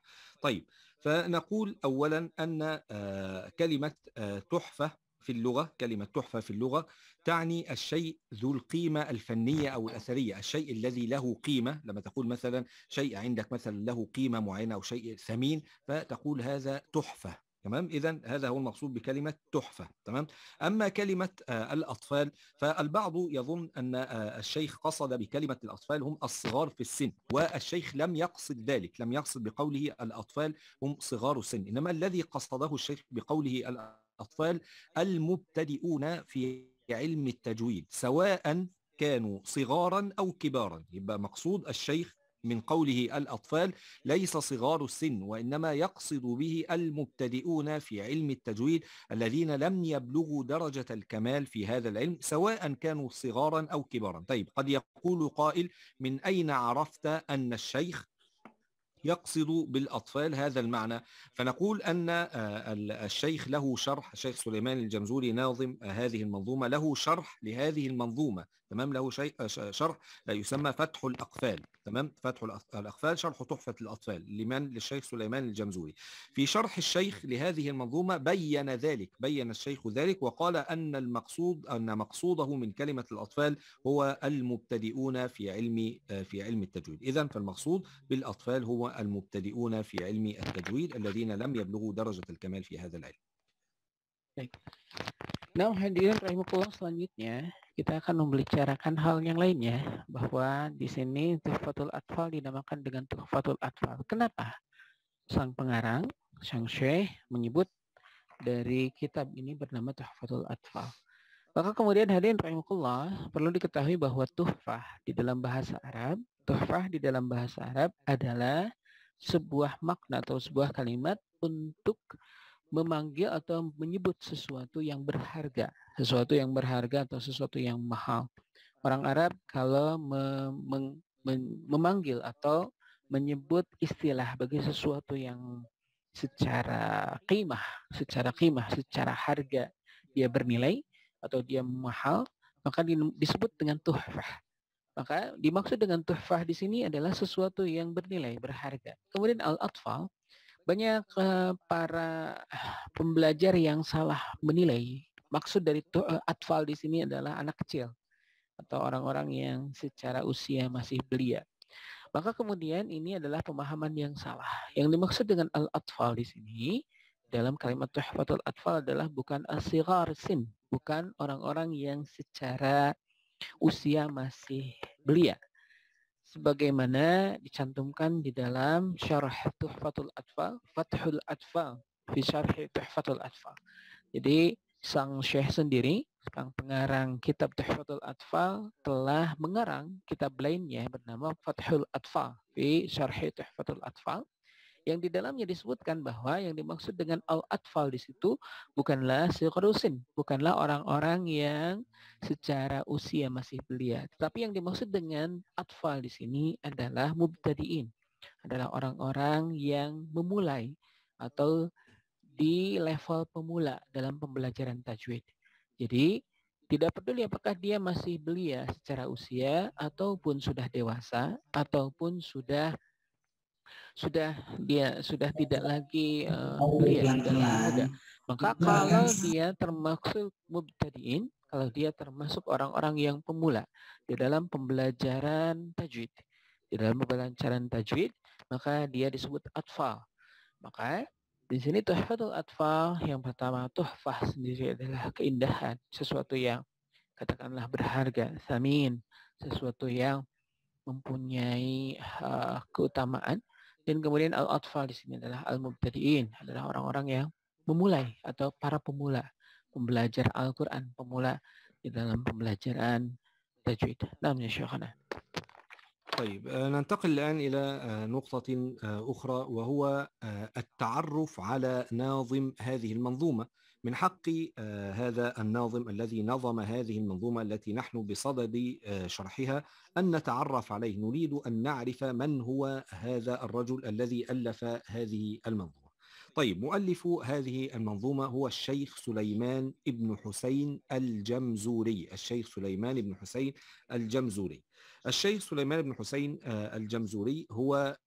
طيب فنقول أولا أن آه، كلمة آه، تحفة في اللغة كلمة تحفة في اللغة تعني الشيء ذو القيمة الفنية أو الأثرية الشيء الذي له قيمة لما تقول مثلا شيء عندك مثلا له قيمة معينة أو شيء ثمين فتقول هذا تحفة تمام اذا هذا هو المقصود بكلمه تحفه تمام اما كلمه آه، الاطفال فالبعض يظن ان آه، الشيخ قصد بكلمه الاطفال هم الصغار في السن والشيخ لم يقصد ذلك لم يقصد بقوله الاطفال هم صغار السن انما الذي قصده الشيخ بقوله الاطفال المبتدئون في علم التجويد سواء كانوا صغارا او كبارا يبقى مقصود الشيخ من قوله الأطفال ليس صغار السن وإنما يقصد به المبتدئون في علم التجويد الذين لم يبلغوا درجة الكمال في هذا العلم سواء كانوا صغارا أو كبارا طيب قد يقول قائل من أين عرفت أن الشيخ يقصد بالأطفال هذا المعنى فنقول أن آه، الشيخ له شرح الشيخ سليمان الجمزوري ناظم آه، هذه المنظومة له شرح لهذه المنظومة تمام له شيء آه، شرح آه، يسمى فتح الاقفال تمام فتح الاقفال شرح تحفه الاطفال لمن للشيخ سليمان الجمزوري في شرح الشيخ لهذه المنظومه بين ذلك بين الشيخ ذلك وقال ان المقصود ان مقصوده من كلمه الاطفال هو المبتدئون في علم آه، في علم التجويد اذا فالمقصود بالاطفال هو المبتدئون في علم التجويد الذين لم يبلغوا درجه الكمال في هذا العلم طيب. Nah, hadirin rahimakumullah selanjutnya kita akan membicarakan hal yang lainnya bahwa di sini tuhfatul atfal dinamakan dengan tuhfatul atfal. Kenapa? Sang pengarang, Sang Syekh menyebut dari kitab ini bernama tuhfatul atfal. Maka kemudian hadirin rahimakumullah perlu diketahui bahwa tuhfah di dalam bahasa Arab, tuhfah di dalam bahasa Arab adalah sebuah makna atau sebuah kalimat untuk memanggil atau menyebut sesuatu yang berharga, sesuatu yang berharga atau sesuatu yang mahal. Orang Arab kalau mem mem memanggil atau menyebut istilah bagi sesuatu yang secara qimah, secara qimah, secara harga dia bernilai atau dia mahal, maka disebut dengan tuhfah. Maka dimaksud dengan tuhfah di sini adalah sesuatu yang bernilai, berharga. Kemudian al-atfal banyak uh, para pembelajar yang salah menilai. Maksud dari uh, atfal di sini adalah anak kecil atau orang-orang yang secara usia masih belia. Maka kemudian ini adalah pemahaman yang salah. Yang dimaksud dengan al-atfal di sini dalam kalimat tuhfatul atfal adalah bukan asigar sin, bukan orang-orang yang secara usia masih belia sebagaimana dicantumkan di dalam syarah Tuhfatul Atfal, Fathul Atfal, fi syarh Tuhfatul Atfal. Jadi sang syekh sendiri, sang pengarang kitab Tuhfatul Atfal telah mengarang kitab lainnya bernama Fathul Atfal, fi syarh Tuhfatul Atfal yang di dalamnya disebutkan bahwa yang dimaksud dengan al-atfal di situ bukanlah sikhrusin, bukanlah orang-orang yang secara usia masih belia. Tetapi yang dimaksud dengan atfal di sini adalah mubtadiin, adalah orang-orang yang memulai atau di level pemula dalam pembelajaran tajwid. Jadi tidak peduli apakah dia masih belia secara usia ataupun sudah dewasa ataupun sudah sudah dia sudah tidak lagi uh, eh, belia, oh, Maka kalau dia termasuk mubtadiin, kalau dia termasuk orang-orang yang pemula di dalam pembelajaran tajwid, di dalam pembelajaran tajwid, maka dia disebut atfal. Maka di sini tuhfatul atfal yang pertama tuhfah sendiri adalah keindahan, sesuatu yang katakanlah berharga, samin, sesuatu yang mempunyai uh, keutamaan dan kemudian al-atfal di sini adalah al-mubtadi'in, adalah orang-orang yang memulai atau para pemula, pembelajar Al-Qur'an, pemula di dalam pembelajaran tajwid. نعم يا شيخنا. طيب ننتقل الآن إلى نقطة أخرى وهو التعرف على ناظم هذه المنظومة من حق آه، هذا الناظم الذي نظم هذه المنظومة التي نحن بصدد آه، شرحها أن نتعرف عليه نريد أن نعرف من هو هذا الرجل الذي ألف هذه المنظومة طيب مؤلف هذه المنظومة هو الشيخ سليمان ابن حسين الجمزوري الشيخ سليمان ابن حسين الجمزوري الشيخ سليمان ابن حسين آه، الجمزوري هو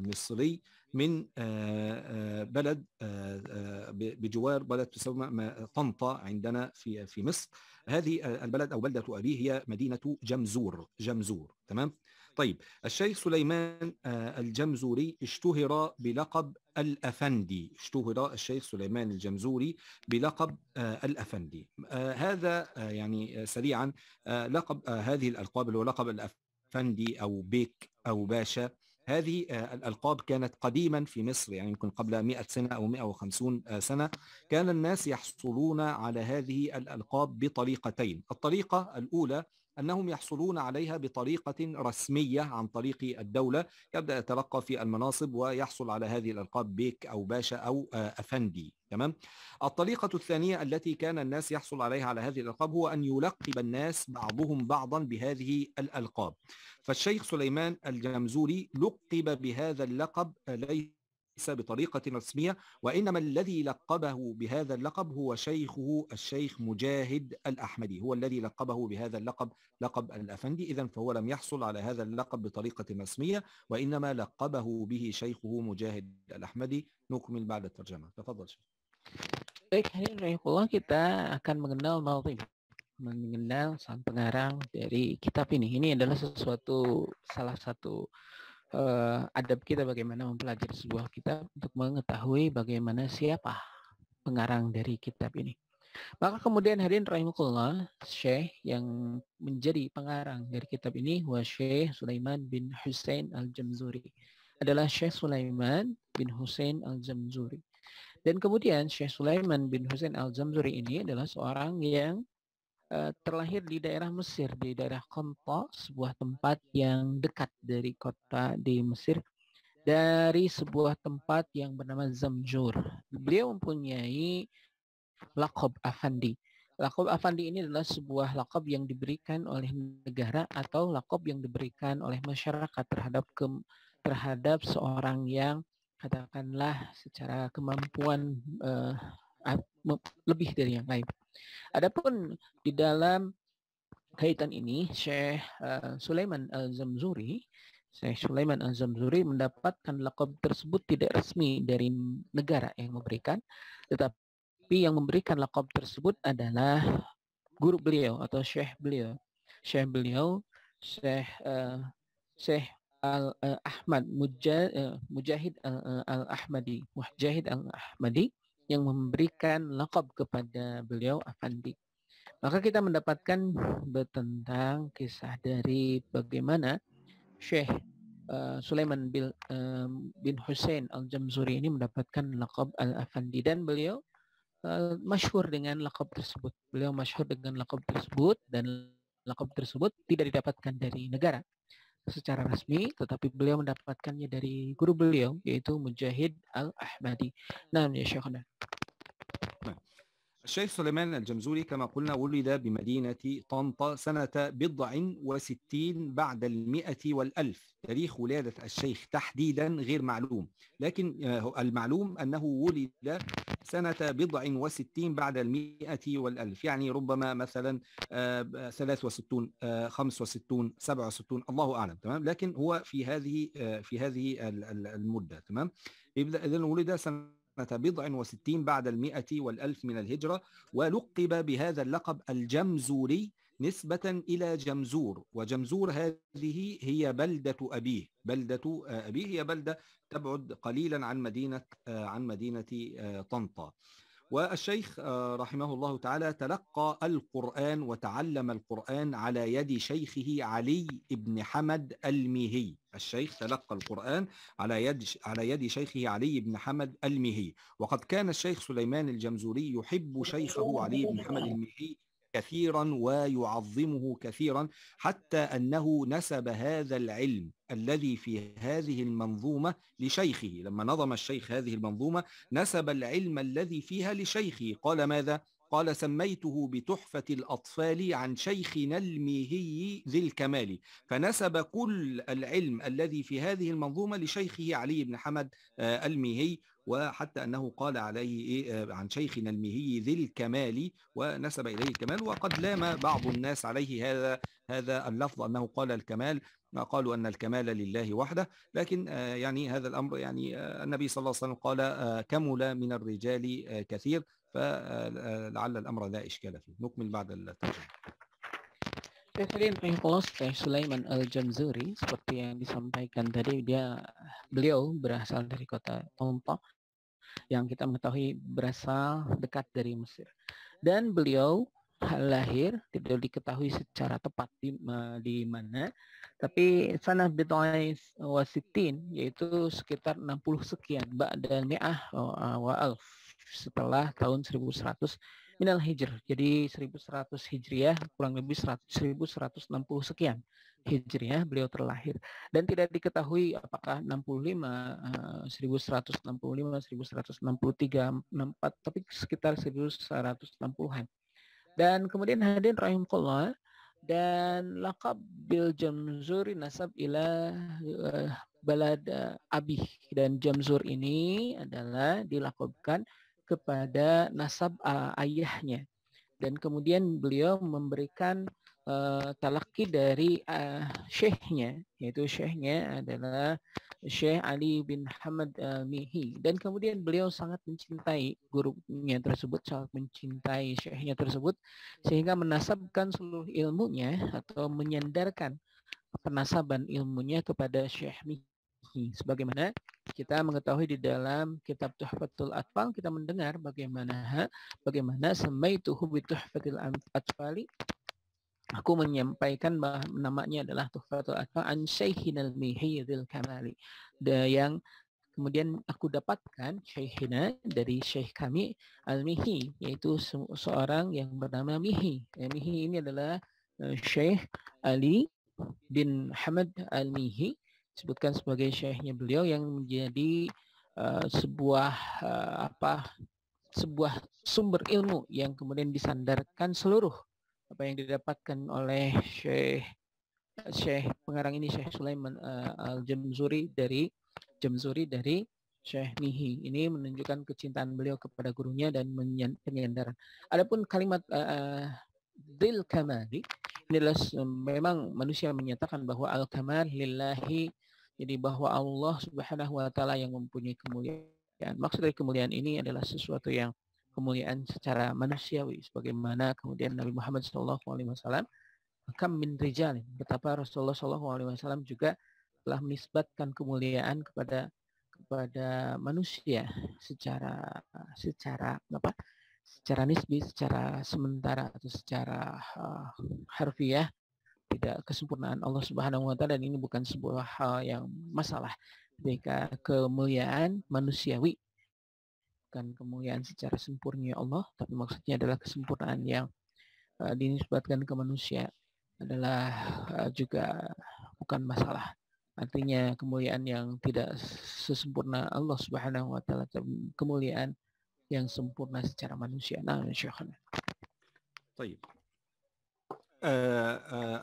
مصري من آه، آه، بلد آه، بجوار بلد تسمى طنطا عندنا في في مصر هذه البلد او بلده ابيه هي مدينه جمزور جمزور تمام طيب الشيخ سليمان الجمزوري اشتهر بلقب الافندي اشتهر الشيخ سليمان الجمزوري بلقب الافندي هذا يعني سريعا لقب هذه الالقاب اللي هو لقب الافندي او بيك او باشا هذه آه، الألقاب كانت قديما في مصر يعني يمكن قبل 100 سنة أو 150 آه، سنة كان الناس يحصلون على هذه الألقاب بطريقتين الطريقة الأولى أنهم يحصلون عليها بطريقة رسمية عن طريق الدولة يبدأ يتلقى في المناصب ويحصل على هذه الألقاب بيك أو باشا أو آه، أفندي تمام الطريقة الثانية التي كان الناس يحصل عليها على هذه الألقاب هو أن يلقب الناس بعضهم بعضا بهذه الألقاب فالشيخ سليمان الجمزوري لقب بهذا اللقب آه، ليس ليس بطريقة رسمية وإنما الذي لقبه بهذا اللقب هو شيخه الشيخ مجاهد الأحمدي هو الذي لقبه بهذا اللقب لقب الأفندي إذا فهو لم يحصل على هذا اللقب بطريقة رسمية وإنما لقبه به شيخه مجاهد الأحمدي نكمل بعد الترجمة تفضل شيخ Baik, hari ini Allah kita akan mengenal nazim. Mengenal sang pengarang dari kitab ini. Ini adalah sesuatu, salah satu uh, adab kita bagaimana mempelajari sebuah kitab untuk mengetahui bagaimana siapa pengarang dari kitab ini. Maka kemudian hadirin rahimakullah, Syekh yang menjadi pengarang dari kitab ini wa Syekh Sulaiman bin Hussein Al-Jamzuri. Adalah Syekh Sulaiman bin Hussein Al-Jamzuri. Dan kemudian Syekh Sulaiman bin Hussein Al-Jamzuri ini adalah seorang yang Eh, terlahir di daerah Mesir, di daerah Kompo, sebuah tempat yang dekat dari kota di Mesir, dari sebuah tempat yang bernama Zamjur. Beliau mempunyai lakob Afandi. Lakob Afandi ini adalah sebuah lakob yang diberikan oleh negara atau lakob yang diberikan oleh masyarakat terhadap ke, terhadap seorang yang katakanlah secara kemampuan uh, lebih dari yang lain. Adapun di dalam kaitan ini Syekh uh, Sulaiman Al-Zamzuri Syekh Sulaiman Al-Zamzuri mendapatkan lakob tersebut tidak resmi dari negara yang memberikan tetapi yang memberikan lakob tersebut adalah guru beliau atau syekh beliau syekh beliau syekh uh, syekh Al eh, Ahmad Mujahid, Al Ahmadi Mujahid Al Ahmadi yang memberikan lakab kepada beliau Afandi. Maka kita mendapatkan tentang kisah dari bagaimana Syekh eh, Sulaiman bin, Hussein Al-Jamzuri ini mendapatkan lakab Al-Afandi dan beliau uh, masyhur dengan lakab tersebut. Beliau masyhur dengan lakab tersebut dan lakab tersebut tidak didapatkan dari negara secara resmi, tetapi beliau mendapatkannya dari guru beliau, yaitu Mujahid Al-Ahmadi. Hmm. Nah, ya Syekhana. Nah, الشيخ سليمان الجمزوري كما قلنا ولد بمدينة طنطا سنة بضع وستين بعد المئة والألف تاريخ ولادة الشيخ تحديدا غير معلوم لكن آه، المعلوم أنه ولد سنة بضع وستين بعد المئة والألف يعني ربما مثلا آه، ثلاث وستون آه، خمس وستون سبع وستون الله أعلم تمام لكن هو في هذه في هذه المدة تمام إذا ولد سنة سنة بضع وستين بعد المئة والألف من الهجرة ولقب بهذا اللقب الجمزوري نسبة إلى جمزور وجمزور هذه هي بلدة أبيه بلدة آه، أبيه هي بلدة تبعد قليلا عن مدينة آه، عن مدينة آه، طنطا والشيخ آه، رحمه الله تعالى تلقى القرآن وتعلم القرآن على يد شيخه علي بن حمد الميهي الشيخ تلقى القرآن على يد على يد شيخه علي بن حمد الميهي وقد كان الشيخ سليمان الجمزوري يحب شيخه علي بن حمد الميهي كثيرا ويعظمه كثيرا حتى انه نسب هذا العلم الذي في هذه المنظومه لشيخه لما نظم الشيخ هذه المنظومه نسب العلم الذي فيها لشيخه قال ماذا قال سميته بتحفة الأطفال عن شيخنا الميهي ذي الكمال فنسب كل العلم الذي في هذه المنظومة لشيخه علي بن حمد آه، الميهي وحتى أنه قال عليه إيه آه، عن شيخنا المهي ذي الكمال ونسب إليه الكمال وقد لام بعض الناس عليه هذا هذا اللفظ أنه قال الكمال قالوا أن الكمال لله وحده لكن آه، يعني هذا الأمر يعني آه، النبي صلى الله عليه وسلم قال كمل من الرجال كثير فلعل الأمر لا إشكال فيه نكمل بعد الترجمة Referin Pengkos Syekh Sulaiman Al Jamzuri seperti yang disampaikan tadi dia beliau berasal dari kota Tompa yang kita mengetahui berasal dekat dari Mesir. Dan beliau lahir tidak diketahui secara tepat di, di mana, tapi sana bid'ai wasitin yaitu sekitar 60 sekian ba'da mi'ah wa alf setelah tahun 1100 minal hijr. Jadi 1100 hijriah kurang lebih 100, 1160 sekian Hijriah beliau terlahir dan tidak diketahui apakah 65 1165 1163 64 tapi sekitar 1160-an. Dan kemudian hadirin rahimakumullah dan lakab bil jamzuri nasab ila uh, balad uh, abih dan jamzur ini adalah dilakukan kepada nasab eh, ayahnya dan kemudian beliau memberikan Eh, talaki dari uh, syekhnya yaitu syekhnya adalah Syekh Ali bin Hamad eh, mihi dan kemudian beliau sangat mencintai gurunya tersebut sangat mencintai syekhnya tersebut sehingga menasabkan seluruh ilmunya atau menyandarkan penasaban ilmunya kepada Syekh Mihi sebagaimana kita mengetahui di dalam kitab Tuhfatul Atfal kita mendengar bagaimana bagaimana semaituhu bi Tuhfatul Atfali aku menyampaikan bahwa namanya adalah Tuhfatul Atfa an Syaikhina al mihi Kamali. Da yang kemudian aku dapatkan Syekhina dari Syekh kami Al-Mihi yaitu se seorang yang bernama Mihi. Ya, Mihi ini adalah uh, eh, Syekh Ali bin Hamad Al-Mihi disebutkan sebagai syekhnya beliau yang menjadi uh, sebuah uh, apa sebuah sumber ilmu yang kemudian disandarkan seluruh apa yang didapatkan oleh Syekh Syekh pengarang ini Syekh Sulaiman uh, Al-Jamzuri dari Jamzuri dari Syekh Mihi. Ini menunjukkan kecintaan beliau kepada gurunya dan penyandaran. Adapun kalimat uh, eh, eh, dil kamali ini adalah memang manusia menyatakan bahwa al kamal lillahi jadi bahwa Allah Subhanahu wa taala yang mempunyai kemuliaan. Maksud dari kemuliaan ini adalah sesuatu yang kemuliaan secara manusiawi sebagaimana kemudian Nabi Muhammad SAW, alaihi wasallam min rijal betapa Rasulullah SAW juga telah menisbatkan kemuliaan kepada kepada manusia secara secara apa secara nisbi secara sementara atau secara uh, harfiah tidak kesempurnaan Allah Subhanahu wa taala dan ini bukan sebuah hal yang masalah ketika kemuliaan manusiawi bukan kemuliaan secara sempurna ya Allah, tapi maksudnya adalah kesempurnaan yang uh, dinisbatkan ke manusia adalah uh, juga bukan masalah. Artinya kemuliaan yang tidak sesempurna Allah Subhanahu wa taala kemuliaan yang sempurna secara manusia. Nah, Syekhana. طيب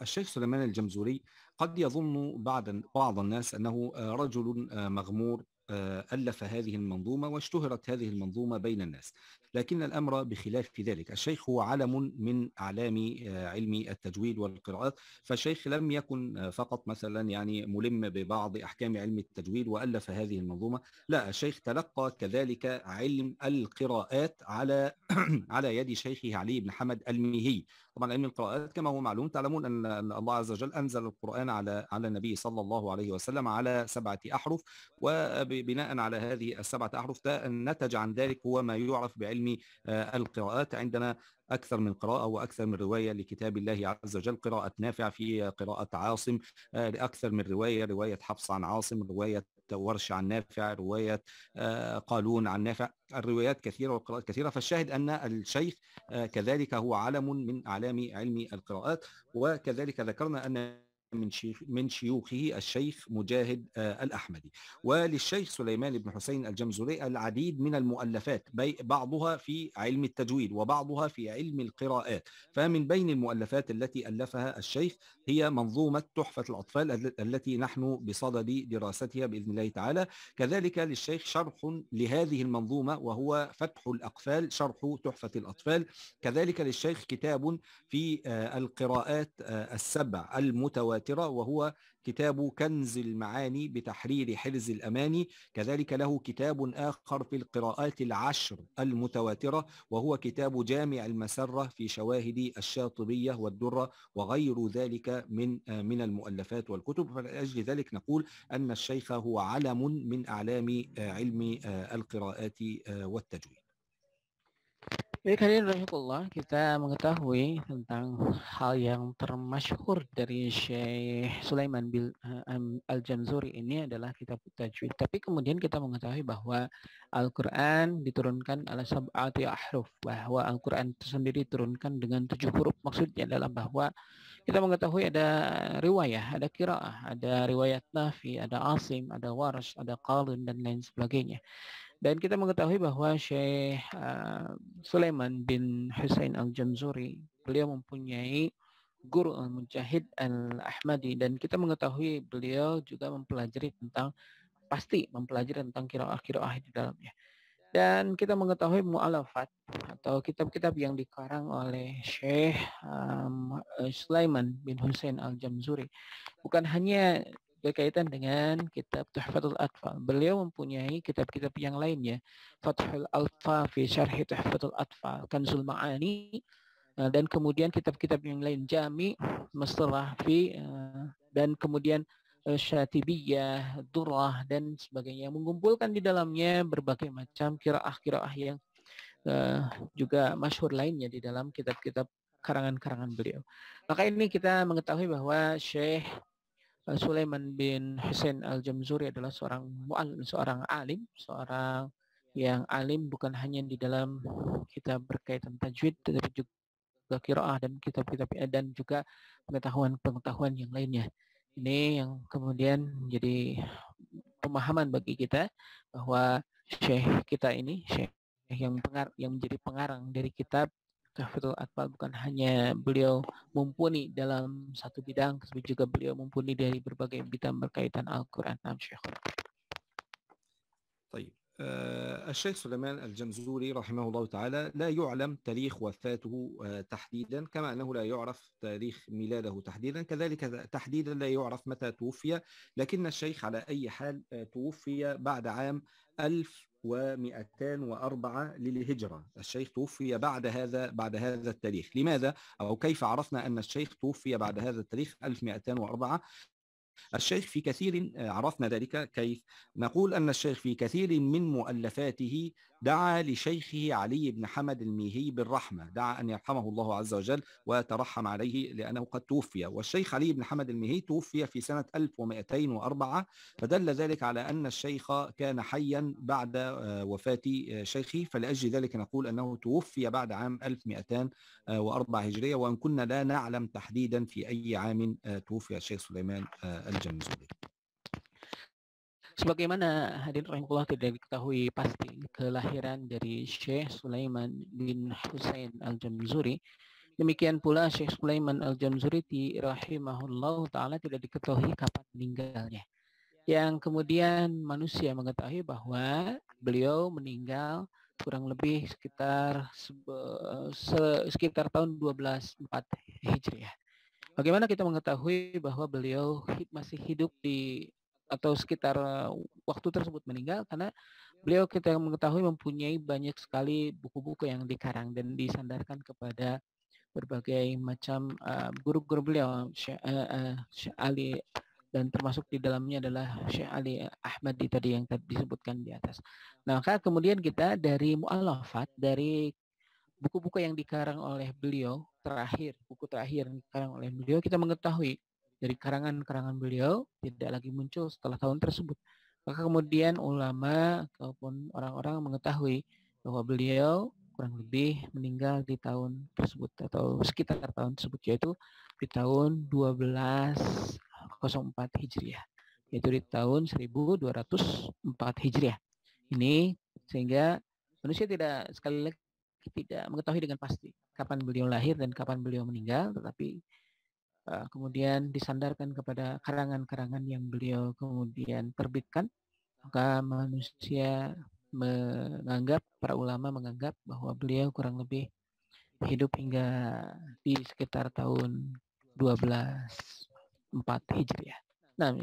الشيخ سليمان الجمزوري قد يظن بعض بعض الناس انه رجل مغمور آه، ألف هذه المنظومة واشتهرت هذه المنظومة بين الناس لكن الأمر بخلاف ذلك الشيخ هو علم من أعلام آه، علم التجويد والقراءات فالشيخ لم يكن آه، فقط مثلا يعني ملم ببعض أحكام علم التجويد وألف هذه المنظومة لا الشيخ تلقى كذلك علم القراءات على (clears throat) على يد شيخه علي بن حمد الميهي طبعا علم القراءات كما هو معلوم تعلمون أن الله عز وجل أنزل القرآن على على النبي صلى الله عليه وسلم على سبعة أحرف وبناء على هذه السبعة أحرف نتج عن ذلك هو ما يعرف بعلم علم آه، القراءات عندنا أكثر من قراءة وأكثر من رواية لكتاب الله عز وجل قراءة نافع في قراءة عاصم آه، لأكثر من رواية رواية حفص عن عاصم رواية ورش عن نافع رواية آه، قالون عن نافع الروايات كثيرة والقراءات كثيرة فالشاهد أن الشيخ كذلك هو علم من أعلام علم القراءات وكذلك ذكرنا أن من شيخ من شيوخه الشيخ مجاهد آه، الأحمدي وللشيخ سليمان بن حسين الجمزري العديد من المؤلفات بعضها في علم التجويد وبعضها في علم القراءات فمن بين المؤلفات التي ألفها الشيخ هي منظومة تحفة الأطفال التي نحن بصدد دراستها بإذن الله تعالى كذلك للشيخ شرح لهذه المنظومة وهو فتح الأقفال شرح تحفة الأطفال كذلك للشيخ كتاب في آه، القراءات آه، السبع المتواترة متواترة وهو كتاب كنز المعاني بتحرير حرز الأماني كذلك له كتاب آخر في القراءات العشر المتواترة وهو كتاب جامع المسرة في شواهد الشاطبية والدرة وغير ذلك من آه، من المؤلفات والكتب فلأجل ذلك نقول أن الشيخ هو علم من أعلام آه، علم آه، القراءات والتجويد Jadi ya, kalian rahimakumullah kita mengetahui tentang hal yang termasyhur dari Syekh Sulaiman bin eh, Al-Jamzuri ini adalah kitab tajwid. Tapi kemudian kita mengetahui bahwa Al-Qur'an diturunkan ala sab'ati ahruf, bahwa Al-Qur'an sendiri diturunkan dengan tujuh huruf. Maksudnya adalah bahwa kita mengetahui ada riwayah, ada kiraah, ada riwayat nafi, ada asim, ada waras, ada qalun dan lain sebagainya. Dan kita mengetahui bahwa Syekh uh, eh, Sulaiman bin Hussein Al-Jamzuri, beliau mempunyai guru Al-Mujahid eh, Al-Ahmadi dan kita mengetahui beliau juga mempelajari tentang pasti mempelajari tentang kiraah-kiraah di dalamnya. Dan kita mengetahui mu'alafat atau kitab-kitab yang dikarang oleh Syekh um, eh, Sulaiman bin Hussein Al-Jamzuri. Bukan hanya berkaitan dengan kitab Tuhfatul Atfal. Beliau mempunyai kitab-kitab yang lainnya. Fathul Alfa fi Syarhi Tuhfatul Atfal, Kanzul Ma'ani, eh, dan kemudian kitab-kitab yang lain. Jami, Mustalah fi, eh, dan kemudian eh, Syatibiyah, Durrah, dan sebagainya. Mengumpulkan di dalamnya berbagai macam kiraah-kiraah yang juga masyhur lainnya di dalam kitab-kitab karangan-karangan beliau. Maka ini kita mengetahui bahwa Syekh Eh, Sulaiman bin Hussein al-Jamzuri adalah seorang mu'al, seorang alim, seorang yang alim bukan hanya di dalam kita berkaitan tajwid tetapi juga kiroah dan kitab-kitab eh, dan juga pengetahuan-pengetahuan yang lainnya. Ini yang kemudian menjadi pemahaman bagi kita bahwa syekh kita ini syekh yang pengar yang menjadi pengarang dari kitab Tafirul Akbar bukan hanya beliau mumpuni dalam satu bidang, tapi juga beliau mumpuni dari berbagai bidang berkaitan Al-Quran. Nah, Syekh. طيب الشيخ سليمان الجمزوري رحمه الله تعالى لا يعلم تاريخ وفاته تحديدا كما انه لا يعرف تاريخ ميلاده تحديدا كذلك تحديدا لا يعرف متى توفي لكن الشيخ على اي حال توفي بعد عام 1000 1204 للهجرة الشيخ توفي بعد هذا بعد هذا التاريخ لماذا أو كيف عرفنا أن الشيخ توفي بعد هذا التاريخ 1204 الشيخ في كثير عرفنا ذلك كيف نقول أن الشيخ في كثير من مؤلفاته دعا لشيخه علي بن حمد الميهي بالرحمة دعا أن يرحمه الله عز وجل وترحم عليه لأنه قد توفي والشيخ علي بن حمد الميهي توفي في سنة 1204 فدل ذلك على أن الشيخ كان حيا بعد آه، وفاة آه، شيخه فلأجل ذلك نقول أنه توفي بعد عام 1204 هجرية وإن كنا لا نعلم تحديدا في أي عام آه، توفي الشيخ سليمان الجنزوري Sebagaimana hadirin rahimahullah tidak diketahui pasti kelahiran dari Syekh Sulaiman bin Hussein Al-Jamzuri. Demikian pula Syekh Sulaiman Al-Jamzuri rahimahullah ta'ala tidak diketahui kapan meninggalnya. Yang kemudian manusia mengetahui bahwa beliau meninggal kurang lebih sekitar sekitar tahun 124 Hijriah. Bagaimana kita mengetahui bahwa beliau masih hidup di atau sekitar waktu tersebut meninggal karena ya. beliau kita mengetahui mempunyai banyak sekali buku-buku yang dikarang dan disandarkan kepada berbagai macam guru-guru uh, beliau Syekh uh, Syekh Ali dan termasuk di dalamnya adalah Syekh Ali di tadi yang disebutkan di atas. Nah, maka kemudian kita dari mu'alafat dari buku-buku yang dikarang oleh beliau terakhir, buku terakhir yang dikarang oleh beliau kita mengetahui dari karangan-karangan beliau tidak lagi muncul setelah tahun tersebut. Maka kemudian ulama ataupun orang-orang mengetahui bahwa beliau kurang lebih meninggal di tahun tersebut atau sekitar tahun tersebut yaitu di tahun 1204 Hijriah yaitu di tahun 1204 Hijriah. Ini sehingga manusia tidak sekali lagi tidak mengetahui dengan pasti kapan beliau lahir dan kapan beliau meninggal tetapi Eh, kemudian disandarkan kepada karangan-karangan yang beliau kemudian terbitkan maka manusia menganggap para ulama menganggap bahwa beliau kurang lebih hidup hingga di sekitar tahun 124 Hijriah. Nah,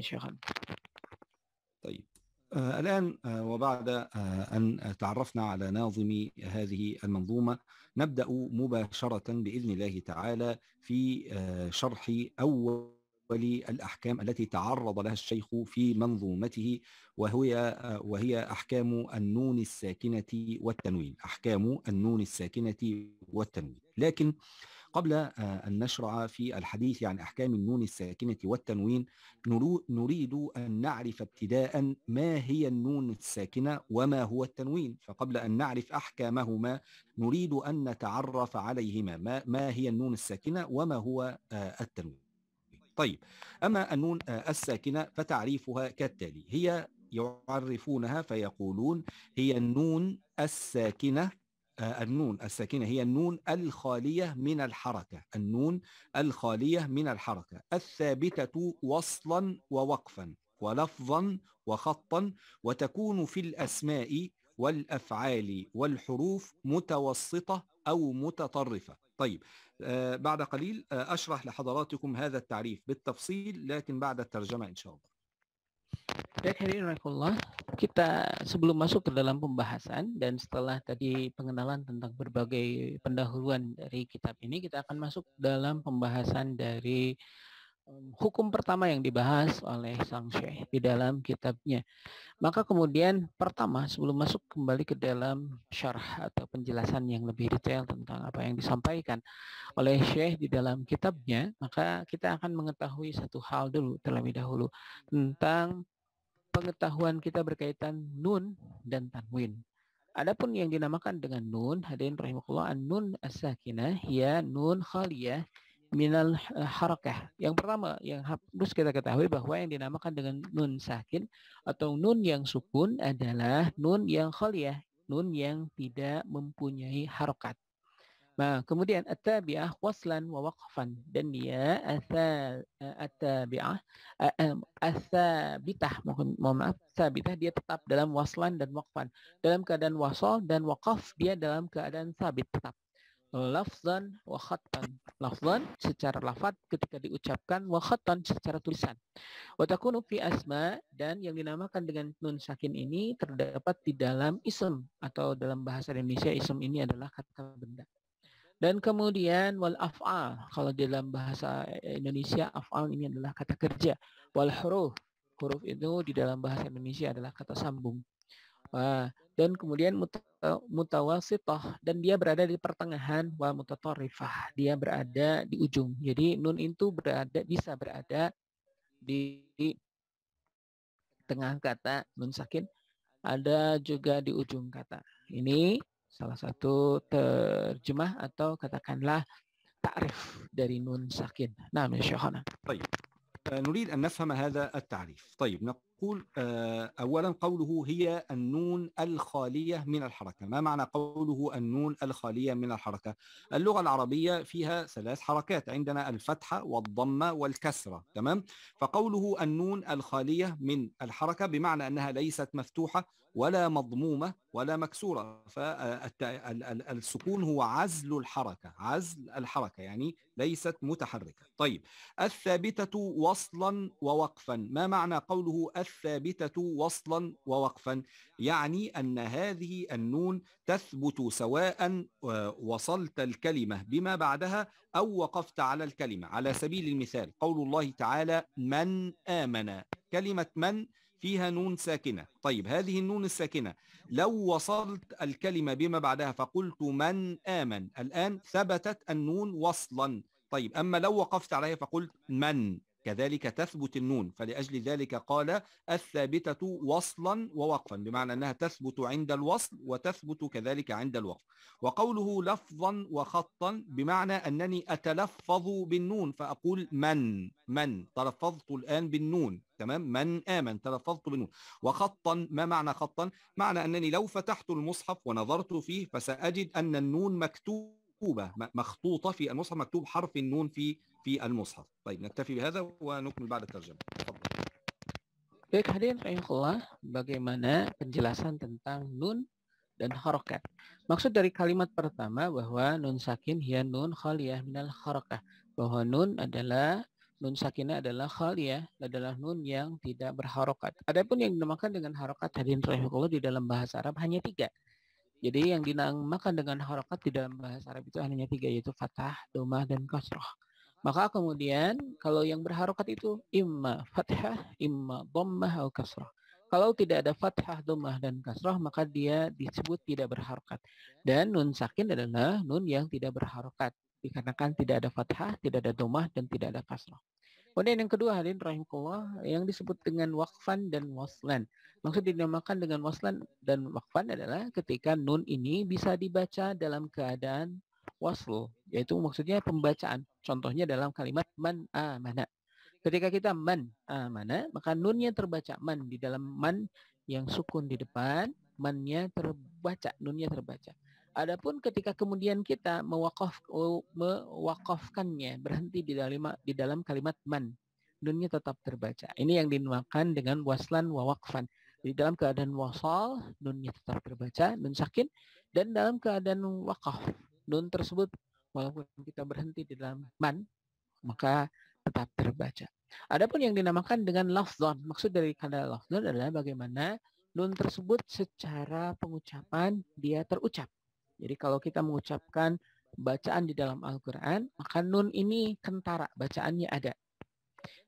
Baik. آه، الآن آه، وبعد آه، أن تعرفنا على ناظم هذه المنظومة نبدأ مباشرة بإذن الله تعالى في شرح أول الأحكام التي تعرض لها الشيخ في منظومته وهي وهي أحكام النون الساكنة والتنوين أحكام النون الساكنة والتنوين لكن قبل آه، أن نشرع في الحديث عن أحكام النون الساكنة والتنوين نريد أن نعرف ابتداء ما هي النون الساكنة وما هو التنوين فقبل أن نعرف أحكامهما نريد أن نتعرف عليهما ما, ما هي النون الساكنة وما هو آه، التنوين طيب أما النون آه، الساكنة فتعريفها كالتالي هي يعرفونها فيقولون هي النون الساكنة آه، النون الساكنة هي النون الخالية من الحركة النون الخالية من الحركة الثابتة وصلا ووقفا ولفظا وخطا وتكون في الأسماء والأفعال والحروف متوسطة أو متطرفة طيب آه بعد قليل آه أشرح لحضراتكم هذا التعريف بالتفصيل لكن بعد الترجمة إن شاء الله hari Ya, kita sebelum masuk ke dalam pembahasan dan setelah tadi pengenalan tentang berbagai pendahuluan dari kitab ini, kita akan masuk dalam pembahasan dari mmm, hukum pertama yang dibahas oleh Sang Syekh di dalam kitabnya. Maka kemudian pertama sebelum masuk kembali ke dalam syarah atau penjelasan yang lebih detail tentang apa yang disampaikan oleh Syekh di dalam kitabnya, maka kita akan mengetahui satu hal dulu terlebih dahulu tentang pengetahuan kita berkaitan nun dan tanwin. Adapun yang dinamakan dengan nun, hadirin rahimakumullah, nun as-sakinah ya nun khaliyah minal eh, harakah. Yang pertama yang harus kita ketahui bahwa yang dinamakan dengan nun sakin atau nun yang sukun adalah nun yang khaliyah, nun yang tidak mempunyai harokat. Nah, kemudian at waslan wa waqfan dan dia eh, at-tabi'ah eh, as-sabitah mohon maaf sabitah dia tetap dalam waslan dan waqfan dalam keadaan wasal dan waqaf dia dalam keadaan sabit tetap lafzan wa khatan lafzan secara lafat ketika diucapkan wa khatan secara tulisan wa takunu fi asma dan yang dinamakan dengan nun sakin ini terdapat di dalam isim atau dalam bahasa Indonesia isim ini adalah kata benda dan kemudian wal af'al. Kalau dalam bahasa Indonesia af'al ini adalah kata kerja. Wal huruf. Huruf itu di dalam bahasa Indonesia adalah kata sambung. dan kemudian mutawasitah dan dia berada di pertengahan wa mutatarifah. Dia berada di ujung. Jadi nun itu berada bisa berada di, di tengah kata nun sakin ada juga di ujung kata. Ini salah satu terjemah atau katakanlah ta'rif dari nun sakin. Nah, Syekhana. Baik. نريد an نفهم هذا التعريف طيب يقول آه، أولا قوله هي النون الخالية من الحركة ما معنى قوله النون الخالية من الحركة اللغة العربية فيها ثلاث حركات عندنا الفتحة والضمة والكسرة تمام فقوله النون الخالية من الحركة بمعنى أنها ليست مفتوحة ولا مضمومة ولا مكسورة فالسكون آه، هو عزل الحركة عزل الحركة يعني ليست متحركة طيب الثابتة وصلا ووقفا ما معنى قوله الثابتة وصلا ووقفا يعني أن هذه النون تثبت سواء آه، وصلت الكلمة بما بعدها أو وقفت على الكلمة على سبيل المثال قول الله تعالى من آمن كلمة من فيها نون ساكنة طيب هذه النون الساكنة لو وصلت الكلمة بما بعدها فقلت من آمن الآن ثبتت النون وصلا طيب أما لو وقفت عليها فقلت من كذلك تثبت النون فلأجل ذلك قال الثابتة وصلا ووقفا بمعنى أنها تثبت عند الوصل وتثبت كذلك عند الوقف وقوله لفظا وخطا بمعنى أنني أتلفظ بالنون فأقول من من تلفظت الآن بالنون تمام من آمن تلفظت بالنون وخطا ما معنى خطا معنى أنني لو فتحت المصحف ونظرت فيه فسأجد أن النون مكتوب مكتوبه مخطوطه في المصحف مكتوب حرف النون في في المصحف طيب نكتفي بهذا ونكمل بعد الترجمه تفضل Baik hadirin rahimakumullah, bagaimana penjelasan tentang nun dan harokat. Maksud dari kalimat pertama bahwa nun sakin hiya nun khaliyah minal harakah. Bahwa nun adalah nun sakinah adalah khaliyah, adalah nun yang tidak berharokat. Adapun yang dinamakan dengan harokat hadirin rahimakumullah di dalam bahasa Arab hanya tiga. Jadi yang dinamakan dengan harokat di dalam bahasa Arab itu hanya tiga yaitu fathah, domah, dan kasroh. Maka kemudian kalau yang berharokat itu imma fathah, imma domah, atau kasroh. Kalau tidak ada fathah, domah, dan kasroh maka dia disebut tidak berharokat. Dan nun sakin adalah nun yang tidak berharokat. Dikarenakan tidak ada fathah, tidak ada domah, dan tidak ada kasroh. Kemudian yang kedua hadirin rahimakumullah yang disebut dengan wakfan dan waslan. Maksud dinamakan dengan waslan dan wakfan adalah ketika nun ini bisa dibaca dalam keadaan wasl, yaitu maksudnya pembacaan. Contohnya dalam kalimat man amana. Ketika kita man amana, maka nunnya terbaca man di dalam man yang sukun di depan, mannya terbaca, nunnya terbaca. Adapun ketika kemudian kita mewakaf, mewakafkannya berhenti di dalam di dalam kalimat man nunnya tetap terbaca. Ini yang dinamakan dengan waslan wa Di dalam keadaan wasal nunnya tetap terbaca nun sakin dan dalam keadaan wakaf nun tersebut walaupun kita berhenti di dalam man maka tetap terbaca. Adapun yang dinamakan dengan lafzon maksud dari kata lafzon adalah bagaimana nun tersebut secara pengucapan dia terucap jadi kalau kita mengucapkan bacaan di dalam Al-Quran, maka nun ini kentara, bacaannya ada.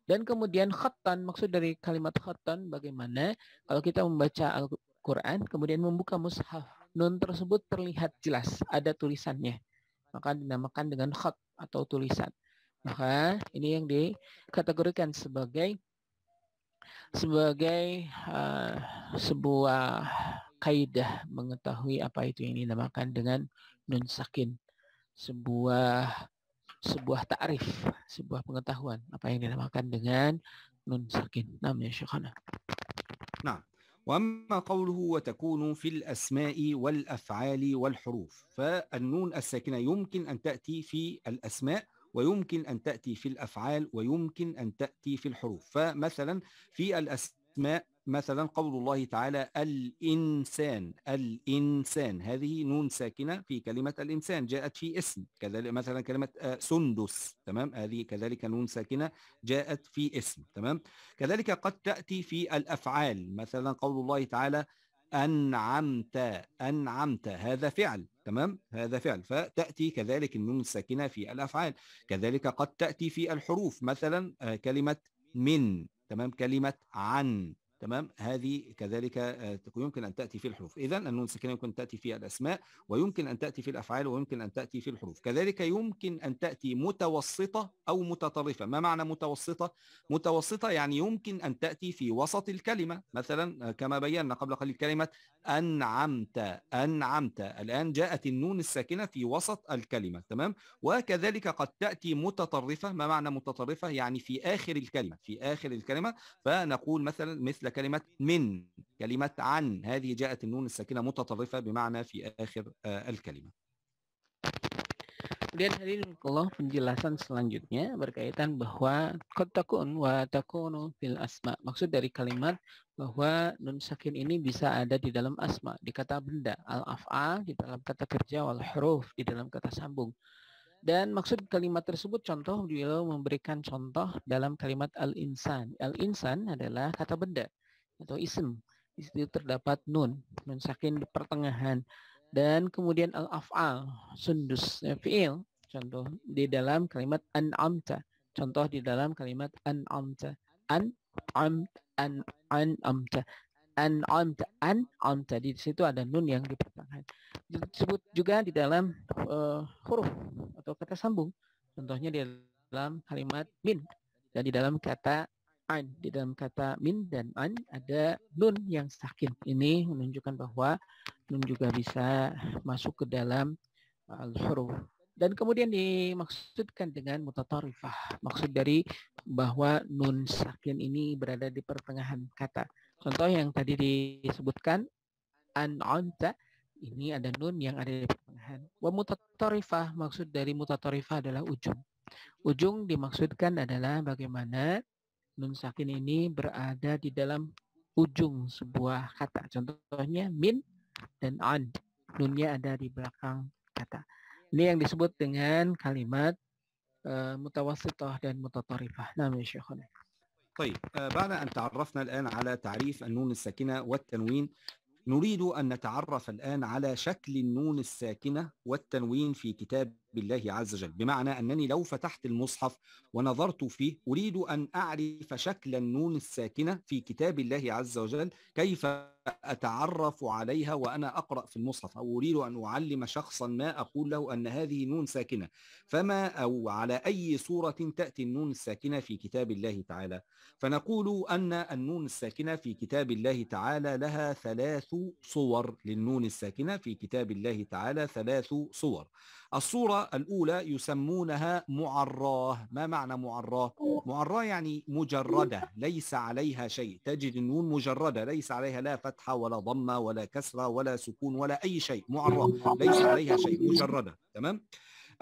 Dan kemudian khatan, maksud dari kalimat khatan bagaimana kalau kita membaca Al-Quran, kemudian membuka mushaf, nun tersebut terlihat jelas, ada tulisannya. Maka dinamakan dengan khat atau tulisan. Maka ini yang dikategorikan sebagai sebagai uh, sebuah kaidah mengetahui apa itu yang dinamakan dengan nun sakin sebuah sebuah takrif sebuah pengetahuan apa yang dinamakan dengan nun sakin namanya syekhana nah وأما قوله وتكون في الأسماء والأفعال والحروف فالنون الساكنة يمكن أن تأتي في الأسماء ويمكن أن تأتي في الأفعال ويمكن أن تأتي في الحروف فمثلا في الأسماء مثلا قول الله تعالى الإنسان الإنسان هذه نون ساكنة في كلمة الإنسان جاءت في اسم كذلك مثلا كلمة آه، سندس تمام هذه كذلك نون ساكنة جاءت في اسم تمام كذلك قد تأتي في الأفعال مثلا قول الله تعالى أنعمت أنعمت هذا فعل تمام هذا فعل فتأتي كذلك النون الساكنة في الأفعال كذلك قد تأتي في الحروف مثلا آه، كلمة من تمام كلمة عن تمام هذه كذلك آه، يمكن ان تاتي في الحروف اذا النون الساكنه يمكن ان تاتي في الاسماء ويمكن ان تاتي في الافعال ويمكن ان تاتي في الحروف كذلك يمكن ان تاتي متوسطه او متطرفه ما معنى متوسطه متوسطه يعني يمكن ان تاتي في وسط الكلمه مثلا آه، كما بينا قبل قليل كلمه انعمت انعمت الان جاءت النون الساكنه في وسط الكلمه تمام وكذلك قد تاتي متطرفه ما معنى متطرفه يعني في اخر الكلمه في اخر الكلمه فنقول مثلا مثل لكلمة من كلمة عن هذه جاءت النون الساكنة متطرفة بمعنى في آخر الكلمة Kemudian hadirin Allah penjelasan selanjutnya berkaitan bahwa kotakun wa takunu fil asma. Maksud dari kalimat bahwa nun sakin ini bisa ada di dalam asma, di kata benda, al afa di dalam kata kerja, wal huruf di dalam kata sambung. Dan maksud kalimat tersebut contoh beliau memberikan contoh dalam kalimat al-insan. Al-insan adalah kata benda atau isim. Di situ terdapat nun, nun sakin di pertengahan. Dan kemudian al-af'al, sundus, eh, fi'il. Contoh di dalam kalimat an an'amta. Contoh di dalam kalimat An, amta an, an, amta. And on on tadi di situ ada nun yang dipertahankan disebut juga di dalam uh, huruf atau kata sambung contohnya di dalam kalimat min dan di dalam kata an di dalam kata min dan an ada nun yang sakin ini menunjukkan bahwa nun juga bisa masuk ke dalam al eh, huruf dan kemudian dimaksudkan dengan mutatarifah. Maksud dari bahwa nun sakin ini berada di pertengahan kata. Contoh yang tadi disebutkan an an'anta ini ada nun yang ada di pertengahan. Wa mutatarifah maksud dari mutatarifah adalah ujung. Ujung dimaksudkan adalah bagaimana nun sakin ini berada di dalam ujung sebuah kata. Contohnya min dan an. Nunnya ada di belakang kata. Ini yang disebut dengan kalimat uh, eh, متوسطة dan متطرفة. نعم يا شيخنا. طيب آه، بعد أن تعرفنا الآن على تعريف النون الساكنة والتنوين نريد أن نتعرف الآن على شكل النون الساكنة والتنوين في كتاب بالله عز وجل بمعنى أنني لو فتحت المصحف ونظرت فيه أريد أن أعرف شكل النون الساكنة في كتاب الله عز وجل كيف أتعرف عليها وأنا أقرأ في المصحف أو أريد أن أعلم شخصا ما أقول له أن هذه نون ساكنة فما أو على أي صورة تأتي النون الساكنة في كتاب الله تعالى فنقول أن النون الساكنة في كتاب الله تعالى لها ثلاث صور للنون الساكنة في كتاب الله تعالى ثلاث صور الصورة الأولى يسمونها معراه ما معنى معراه؟ معراه يعني مجردة ليس عليها شيء تجد النون مجردة ليس عليها لا فتحة ولا ضمة ولا كسرة ولا سكون ولا أي شيء معراه ليس عليها شيء مجردة تمام؟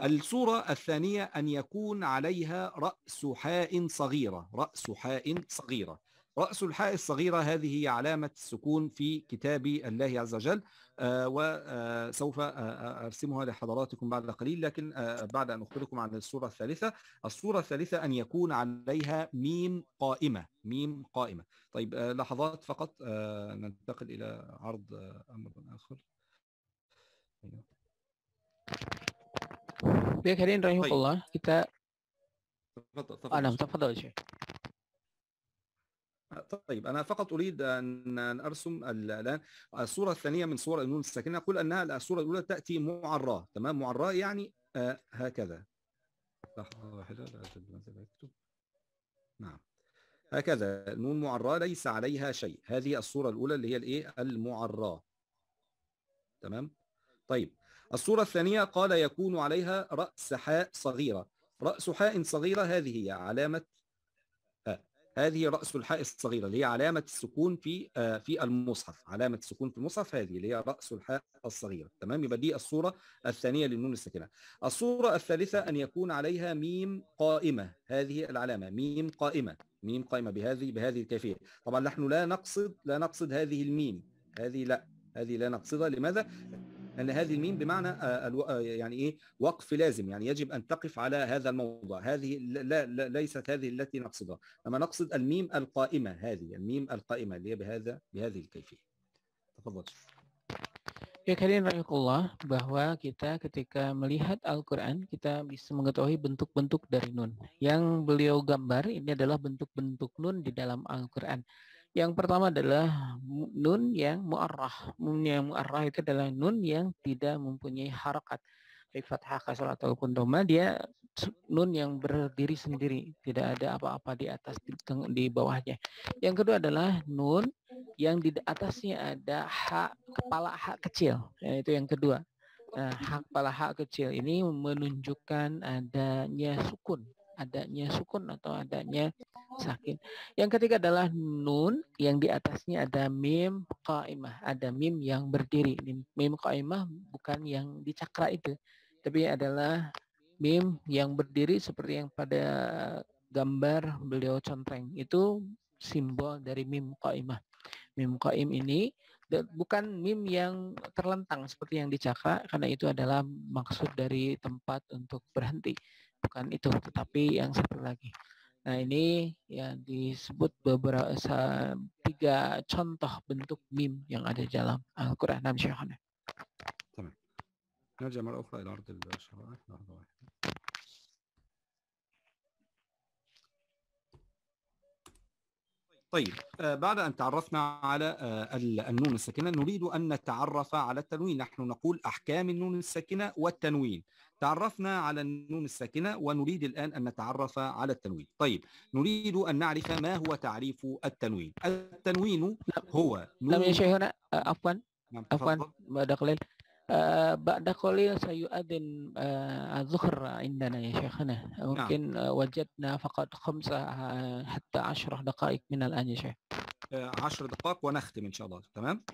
الصورة الثانية أن يكون عليها رأس حاء صغيرة رأس حاء صغيرة رأس الحاء الصغيرة هذه هي علامة السكون في كتاب الله عز وجل آه، وسوف آه، آه، ارسمها لحضراتكم بعد قليل لكن بعد ان اخبركم عن الصوره الثالثه الصوره الثالثه ان يكون عليها ميم قائمه ميم قائمه طيب لحظات فقط ننتقل الى عرض امر اخر Baik hadirin rahimakumullah, kita Tafadhal, tafadhal. Anam, tafadhal طيب انا فقط اريد ان ارسم الان الصوره الثانيه من صور النون الساكنه اقول انها الصوره الاولى تاتي معراة تمام معراة يعني آه، هكذا لحظه واحده لا ماذا اكتب نعم هكذا النون معراة ليس عليها شيء هذه الصوره الاولى اللي هي الايه المعراة تمام طيب الصوره الثانيه قال يكون عليها راس حاء صغيره راس حاء صغيره هذه هي علامه هذه رأس الحاء الصغيرة اللي هي علامة السكون في آه، في المصحف علامة السكون في المصحف هذه اللي هي رأس الحاء الصغيرة تمام يبقى دي الصورة الثانية للنون الساكنة الصورة الثالثة أن يكون عليها ميم قائمة هذه العلامة ميم قائمة ميم قائمة بهذه بهذه الكيفية طبعا نحن لا نقصد لا نقصد هذه الميم هذه لا هذه لا نقصدها لماذا؟ أن هذه الميم بمعنى يعني إيه وقف لازم يعني يجب أن تقف على هذا الموضع هذه لا, لا ليست هذه التي نقصدها أما نقصد الميم القائمة هذه الميم القائمة اللي هي بهذا بهذه الكيفية تفضل Ya kalian rahimakumullah bahwa kita ketika melihat Al-Quran kita bisa mengetahui bentuk-bentuk dari nun. Yang beliau gambar ini adalah bentuk-bentuk nun di dalam Al-Quran. Yang pertama adalah nun yang mu'arrah. Nun yang mu'arrah itu adalah nun yang tidak mempunyai harakat. Baik fathah, kasal, ataupun doma, dia nun yang berdiri sendiri. Tidak ada apa-apa di atas, di, di bawahnya. Yang kedua adalah nun yang di atasnya ada hak kepala hak kecil. yaitu nah, itu yang kedua. Nah, hak kepala hak kecil ini menunjukkan adanya sukun adanya sukun atau adanya oh, sakin. Gitu. Yang ketiga adalah nun yang di atasnya ada mim qaimah, ada mim yang berdiri. Mim qaimah bukan yang di itu, tapi adalah mim yang berdiri seperti yang pada gambar beliau conteng Itu simbol dari mim qaimah. Mim qaim ini bukan mim yang terlentang seperti yang di karena itu adalah maksud dari tempat untuk berhenti. bukan itu tetapi yang satu lagi nah ini ya disebut beberapa tiga contoh bentuk mim yang ada dalam Al-Quran نعم شيخنا نرجع مرة أخرى إلى عرض الشرائح لحظة واحدة طيب آه، بعد أن تعرفنا على آه، النون الساكنة نريد أن نتعرف على التنوين نحن نقول أحكام النون الساكنة والتنوين تعرفنا على النون الساكنة ونريد الآن أن نتعرف على التنوين طيب نريد أن نعرف ما هو تعريف التنوين التنوين هو لم يا شيخنا آه، عفوا نعم، عفوا بعد قليل آه، بعد قليل سيؤذن آه، الظهر عندنا يا شيخنا نعم. ممكن وجدنا فقط خمسة حتى عشر دقائق من الآن يا شيخ عشر دقائق ونختم إن شاء الله تمام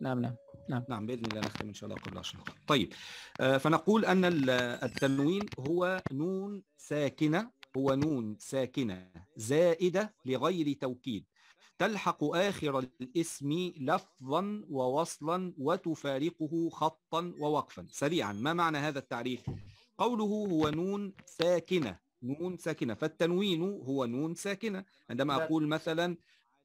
نعم نعم نعم نعم باذن الله نختم ان شاء الله قبل 10 دقائق. طيب آه، فنقول ان التنوين هو نون ساكنه هو نون ساكنه زائده لغير توكيد تلحق اخر الاسم لفظا ووصلا وتفارقه خطا ووقفا سريعا ما معنى هذا التعريف قوله هو نون ساكنه نون ساكنه فالتنوين هو نون ساكنه عندما اقول مثلا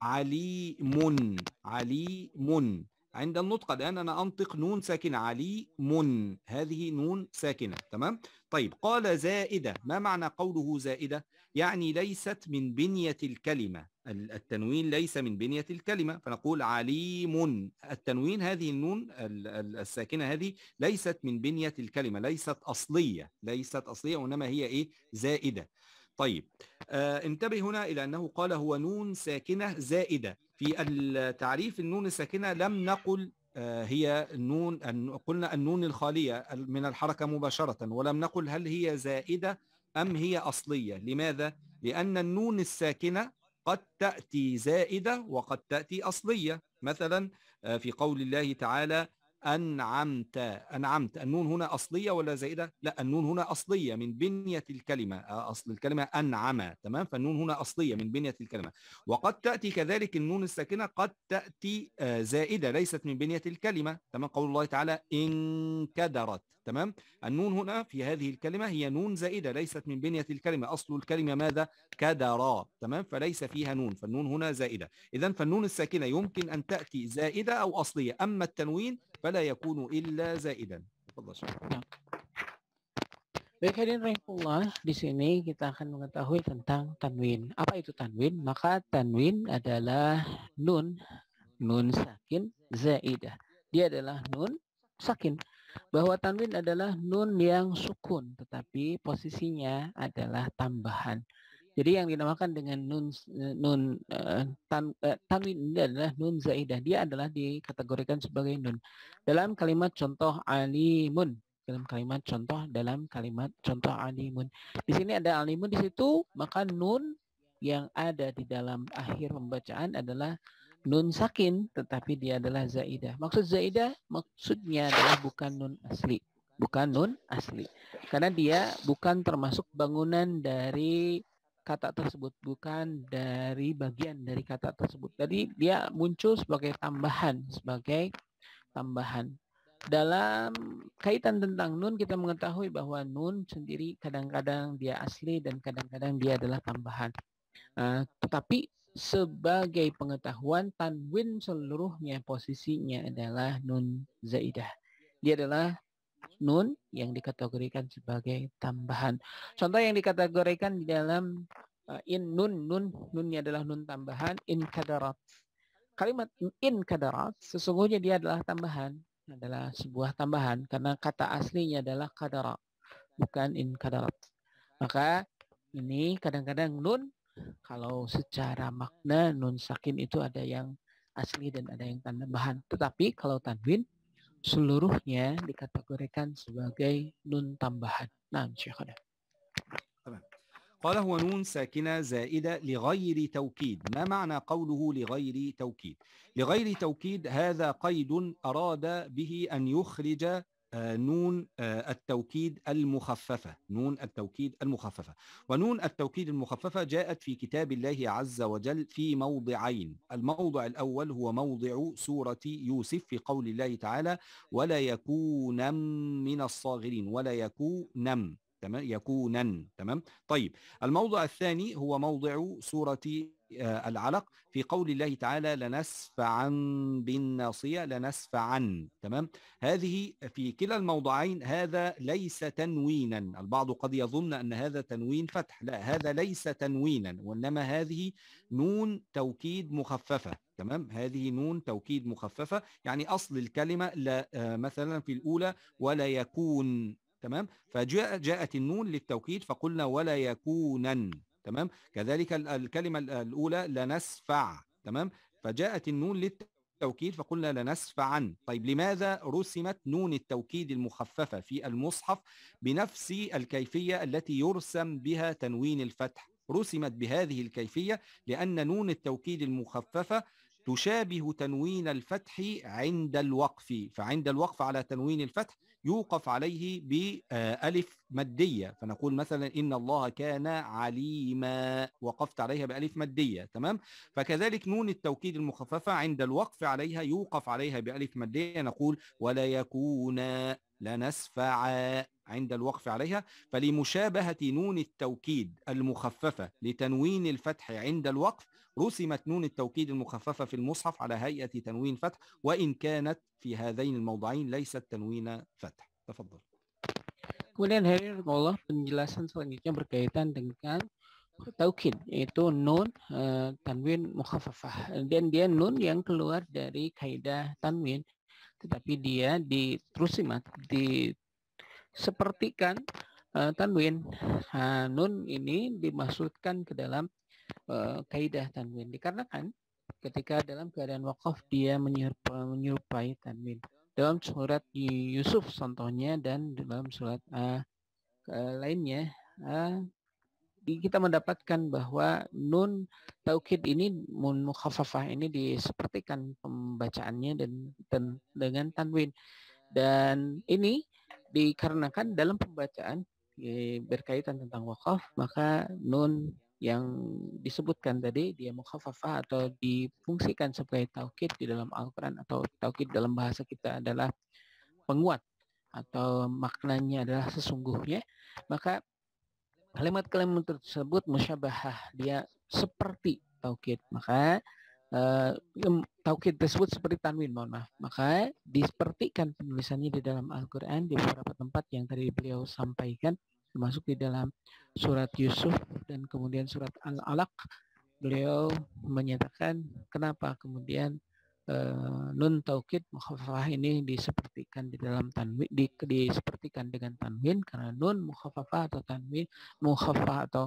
عليم عليم عند النطق الآن أنا أنطق نون ساكنة علي من هذه نون ساكنة تمام طيب قال زائدة ما معنى قوله زائدة يعني ليست من بنية الكلمة التنوين ليس من بنية الكلمة فنقول عليم التنوين هذه النون الساكنة هذه ليست من بنية الكلمة ليست أصلية ليست أصلية وإنما هي إيه زائدة طيب آه انتبه هنا إلى أنه قال هو نون ساكنة زائدة في التعريف النون الساكنة لم نقل آه، هي النون قلنا النون الخالية من الحركة مباشرة ولم نقل هل هي زائدة أم هي أصلية لماذا؟ لأن النون الساكنة قد تأتي زائدة وقد تأتي أصلية مثلا آه، في قول الله تعالى أنعمت أنعمت النون هنا أصلية ولا زائدة؟ لا النون هنا أصلية من بنية الكلمة آه، أصل الكلمة أنعم تمام فالنون هنا أصلية من بنية الكلمة وقد تأتي كذلك النون الساكنة قد تأتي آه، زائدة ليست من بنية الكلمة تمام قول الله تعالى إن كدرت تمام النون هنا في هذه الكلمة هي نون زائدة ليست من بنية الكلمة أصل الكلمة ماذا؟ كدرا تمام فليس فيها نون فالنون هنا زائدة إذا فالنون الساكنة يمكن أن تأتي زائدة أو أصلية أما التنوين فلا يكون إلا زائدا Baik hadirin rahimahullah, di sini kita akan mengetahui tentang tanwin. Apa itu tanwin? Maka tanwin adalah nun, nun sakin zaidah. Dia adalah nun sakin. Bahwa tanwin adalah nun yang sukun, tetapi posisinya adalah tambahan. Jadi yang dinamakan dengan nun eh, nun uh, tan, uh, tanwin adalah nun zaidah. Dia adalah dikategorikan sebagai nun. Dalam kalimat contoh alimun, dalam kalimat contoh dalam kalimat contoh alimun. Di sini ada alimun di situ, maka nun yang ada di dalam akhir pembacaan adalah nun sakin, tetapi dia adalah zaidah. Maksud zaidah maksudnya adalah bukan nun asli, bukan nun asli. Karena dia bukan termasuk bangunan dari kata tersebut, bukan dari bagian dari kata tersebut. Jadi dia muncul sebagai tambahan, sebagai tambahan. Dalam kaitan tentang nun kita mengetahui bahwa nun sendiri kadang-kadang dia asli dan kadang-kadang dia adalah tambahan. Uh, tetapi sebagai pengetahuan tanwin seluruhnya posisinya adalah nun zaidah. Dia adalah nun yang dikategorikan sebagai tambahan. Contoh yang dikategorikan di dalam uh, in nun nun nunnya adalah nun tambahan in kadarat. Kalimat in kadarat sesungguhnya dia adalah tambahan, adalah sebuah tambahan karena kata aslinya adalah kadarat, bukan in kadarat. Maka ini kadang-kadang nun kalau secara makna nun sakin itu ada yang asli dan ada yang tambahan. Tetapi kalau tanwin seluruhnya dikategorikan sebagai nun tambahan. Nah, Syekhana. قال هو نون ساكنة زائدة لغير توكيد ما معنى قوله لغير توكيد لغير توكيد هذا قيد أراد به أن يخرج آه، نون آه، التوكيد المخففة نون التوكيد المخففة ونون التوكيد المخففة جاءت في كتاب الله عز وجل في موضعين الموضع الأول هو موضع سورة يوسف في قول الله تعالى ولا يكون من الصاغرين ولا يكون تمام يكونا تمام طيب الموضع الثاني هو موضع سورة آه، العلق في قول الله تعالى عن بالناصية عن تمام هذه في كلا الموضعين هذا ليس تنوينا البعض قد يظن أن هذا تنوين فتح لا هذا ليس تنوينا وإنما هذه نون توكيد مخففة تمام هذه نون توكيد مخففة يعني أصل الكلمة لا آه، مثلا في الأولى ولا يكون تمام فجاءت النون للتوكيد فقلنا ولا يكونن تمام كذلك الكلمه الاولى لنسفع تمام فجاءت النون للتوكيد فقلنا لنسفعا طيب لماذا رسمت نون التوكيد المخففه في المصحف بنفس الكيفيه التي يرسم بها تنوين الفتح رسمت بهذه الكيفيه لان نون التوكيد المخففه تشابه تنوين الفتح عند الوقف فعند الوقف على تنوين الفتح يوقف عليه بألف مادية فنقول مثلا إن الله كان عليما وقفت عليها بألف مادية تمام فكذلك نون التوكيد المخففة عند الوقف عليها يوقف عليها بألف مادية نقول ولا يكون لنسفعا عند الوقف عليها فلمشابهة نون التوكيد المخففة لتنوين الفتح عند الوقف رسمت نون التوكيد المخففة في المصحف على هيئة تنوين فتح وإن كانت في هذين الموضعين ليست تنوين فتح تفضل Kemudian Harry Mullah penjelasan selanjutnya berkaitan dengan taukid yaitu nun uh, tanwin mukhafafah dan dia nun yang keluar dari kaidah tanwin tetapi dia diterusimat di sepertikan uh, eh, tanwin uh, nun ini dimasukkan ke dalam Eh, kaidah tanwin dikarenakan ketika dalam keadaan wakaf dia menyerupai, menyerupai tanwin dalam surat Yusuf contohnya dan dalam surat uh, lainnya uh, kita mendapatkan bahwa nun taukid ini nun mukhafafah ini disepertikan pembacaannya dan, dan dengan tanwin dan ini dikarenakan dalam pembacaan berkaitan tentang wakaf maka nun yang disebutkan tadi dia mukhafafah atau difungsikan sebagai taukid di dalam Al-Qur'an atau taukid dalam bahasa kita adalah penguat atau maknanya adalah sesungguhnya maka kalimat-kalimat tersebut musyabahah dia seperti taukid maka uh, eh, taukid tersebut seperti tanwin mohon maaf maka dispertikan penulisannya di dalam Al-Qur'an di beberapa tempat yang tadi beliau sampaikan termasuk di dalam surat Yusuf dan kemudian surat Al-Alaq beliau menyatakan kenapa kemudian e, nun taukid mukhafafah ini disepertikan di dalam tanwin di, disepertikan dengan tanwin karena nun mukhafafah atau tanwin mukhafafah atau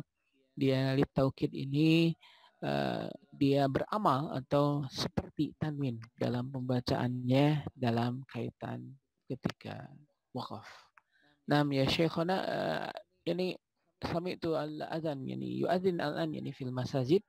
dia lip taukid ini e, dia beramal atau seperti tanwin dalam pembacaannya dalam kaitan ketika wakaf. نعم يا شيخنا آه، يعني سمعت الأذان يعني يؤذن الآن يعني في المساجد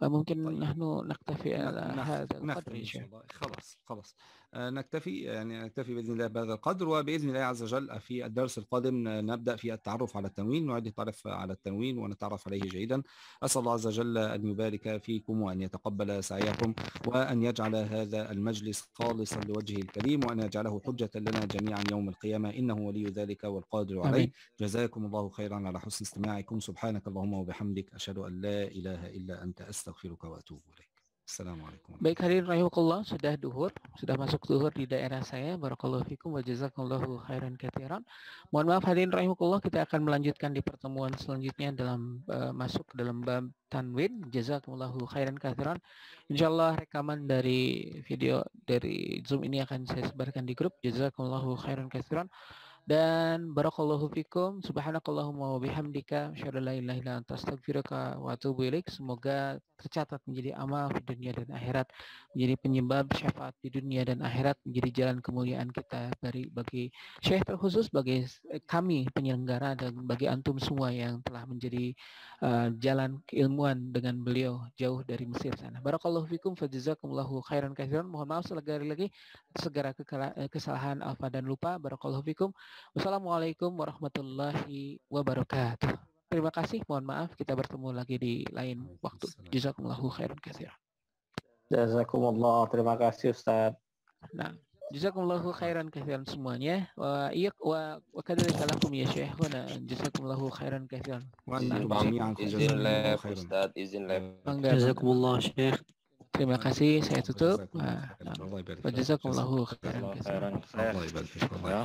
فممكن طيب. نحن نكتفي على هذا القدر خلاص خلاص نكتفي يعني نكتفي باذن الله بهذا القدر وباذن الله عز وجل في الدرس القادم نبدا في التعرف على التنوين نعيد التعرف على التنوين ونتعرف عليه جيدا اسال الله عز وجل ان يبارك فيكم وان يتقبل سعيكم وان يجعل هذا المجلس خالصا لوجهه الكريم وان يجعله حجه لنا جميعا يوم القيامه انه ولي ذلك والقادر عليه أمين. جزاكم الله خيرا على حسن استماعكم سبحانك اللهم وبحمدك اشهد ان لا اله الا انت استغفرك واتوب اليك Assalamualaikum. Baik hadirin rahimakumullah, sudah duhur, sudah masuk duhur di daerah saya. Barakallahu fikum wa Jazakumullahu khairan katsiran. Mohon maaf hadirin rahimakumullah, kita akan melanjutkan di pertemuan selanjutnya dalam uh, masuk dalam bab tanwin. Jazakumullahu khairan katsiran. Insyaallah rekaman dari video dari Zoom ini akan saya sebarkan di grup. Jazakumullahu khairan katsiran. Dan barakallahu fikum, subhanakallahumma wa bihamdika, syada la ilaha anta astaghfiruka wa atubu ilaik. Semoga tercatat menjadi amal di dunia dan akhirat, menjadi penyebab syafaat di dunia dan akhirat, menjadi jalan kemuliaan kita dari bagi syekh terkhusus bagi kami penyelenggara dan bagi antum semua yang telah menjadi uh, jalan keilmuan dengan beliau jauh dari Mesir sana. Barakallahu fikum, fajazakumullahu khairan katsiran. Mohon maaf sekali lagi segera eh, kesalahan alfa dan lupa. Barakallahu fikum. Wassalamualaikum warahmatullahi wabarakatuh. Terima kasih, mohon maaf kita bertemu lagi di lain waktu. Jazakumullahu khairan katsir. Jazakumullah, terima kasih Ustaz. Nah, jazakumullahu khairan katsiran semuanya. Wa iyak wa wa kadzalika salakum ya syekhuna. Jazakumullahu khairan katsiran. Nah, izin ya lab Ustaz, izin lab. Jazakumullah Syekh. Terima kasih, saya tutup. Nah, nah. Wa Jazakumullahu khairan katsiran. Allah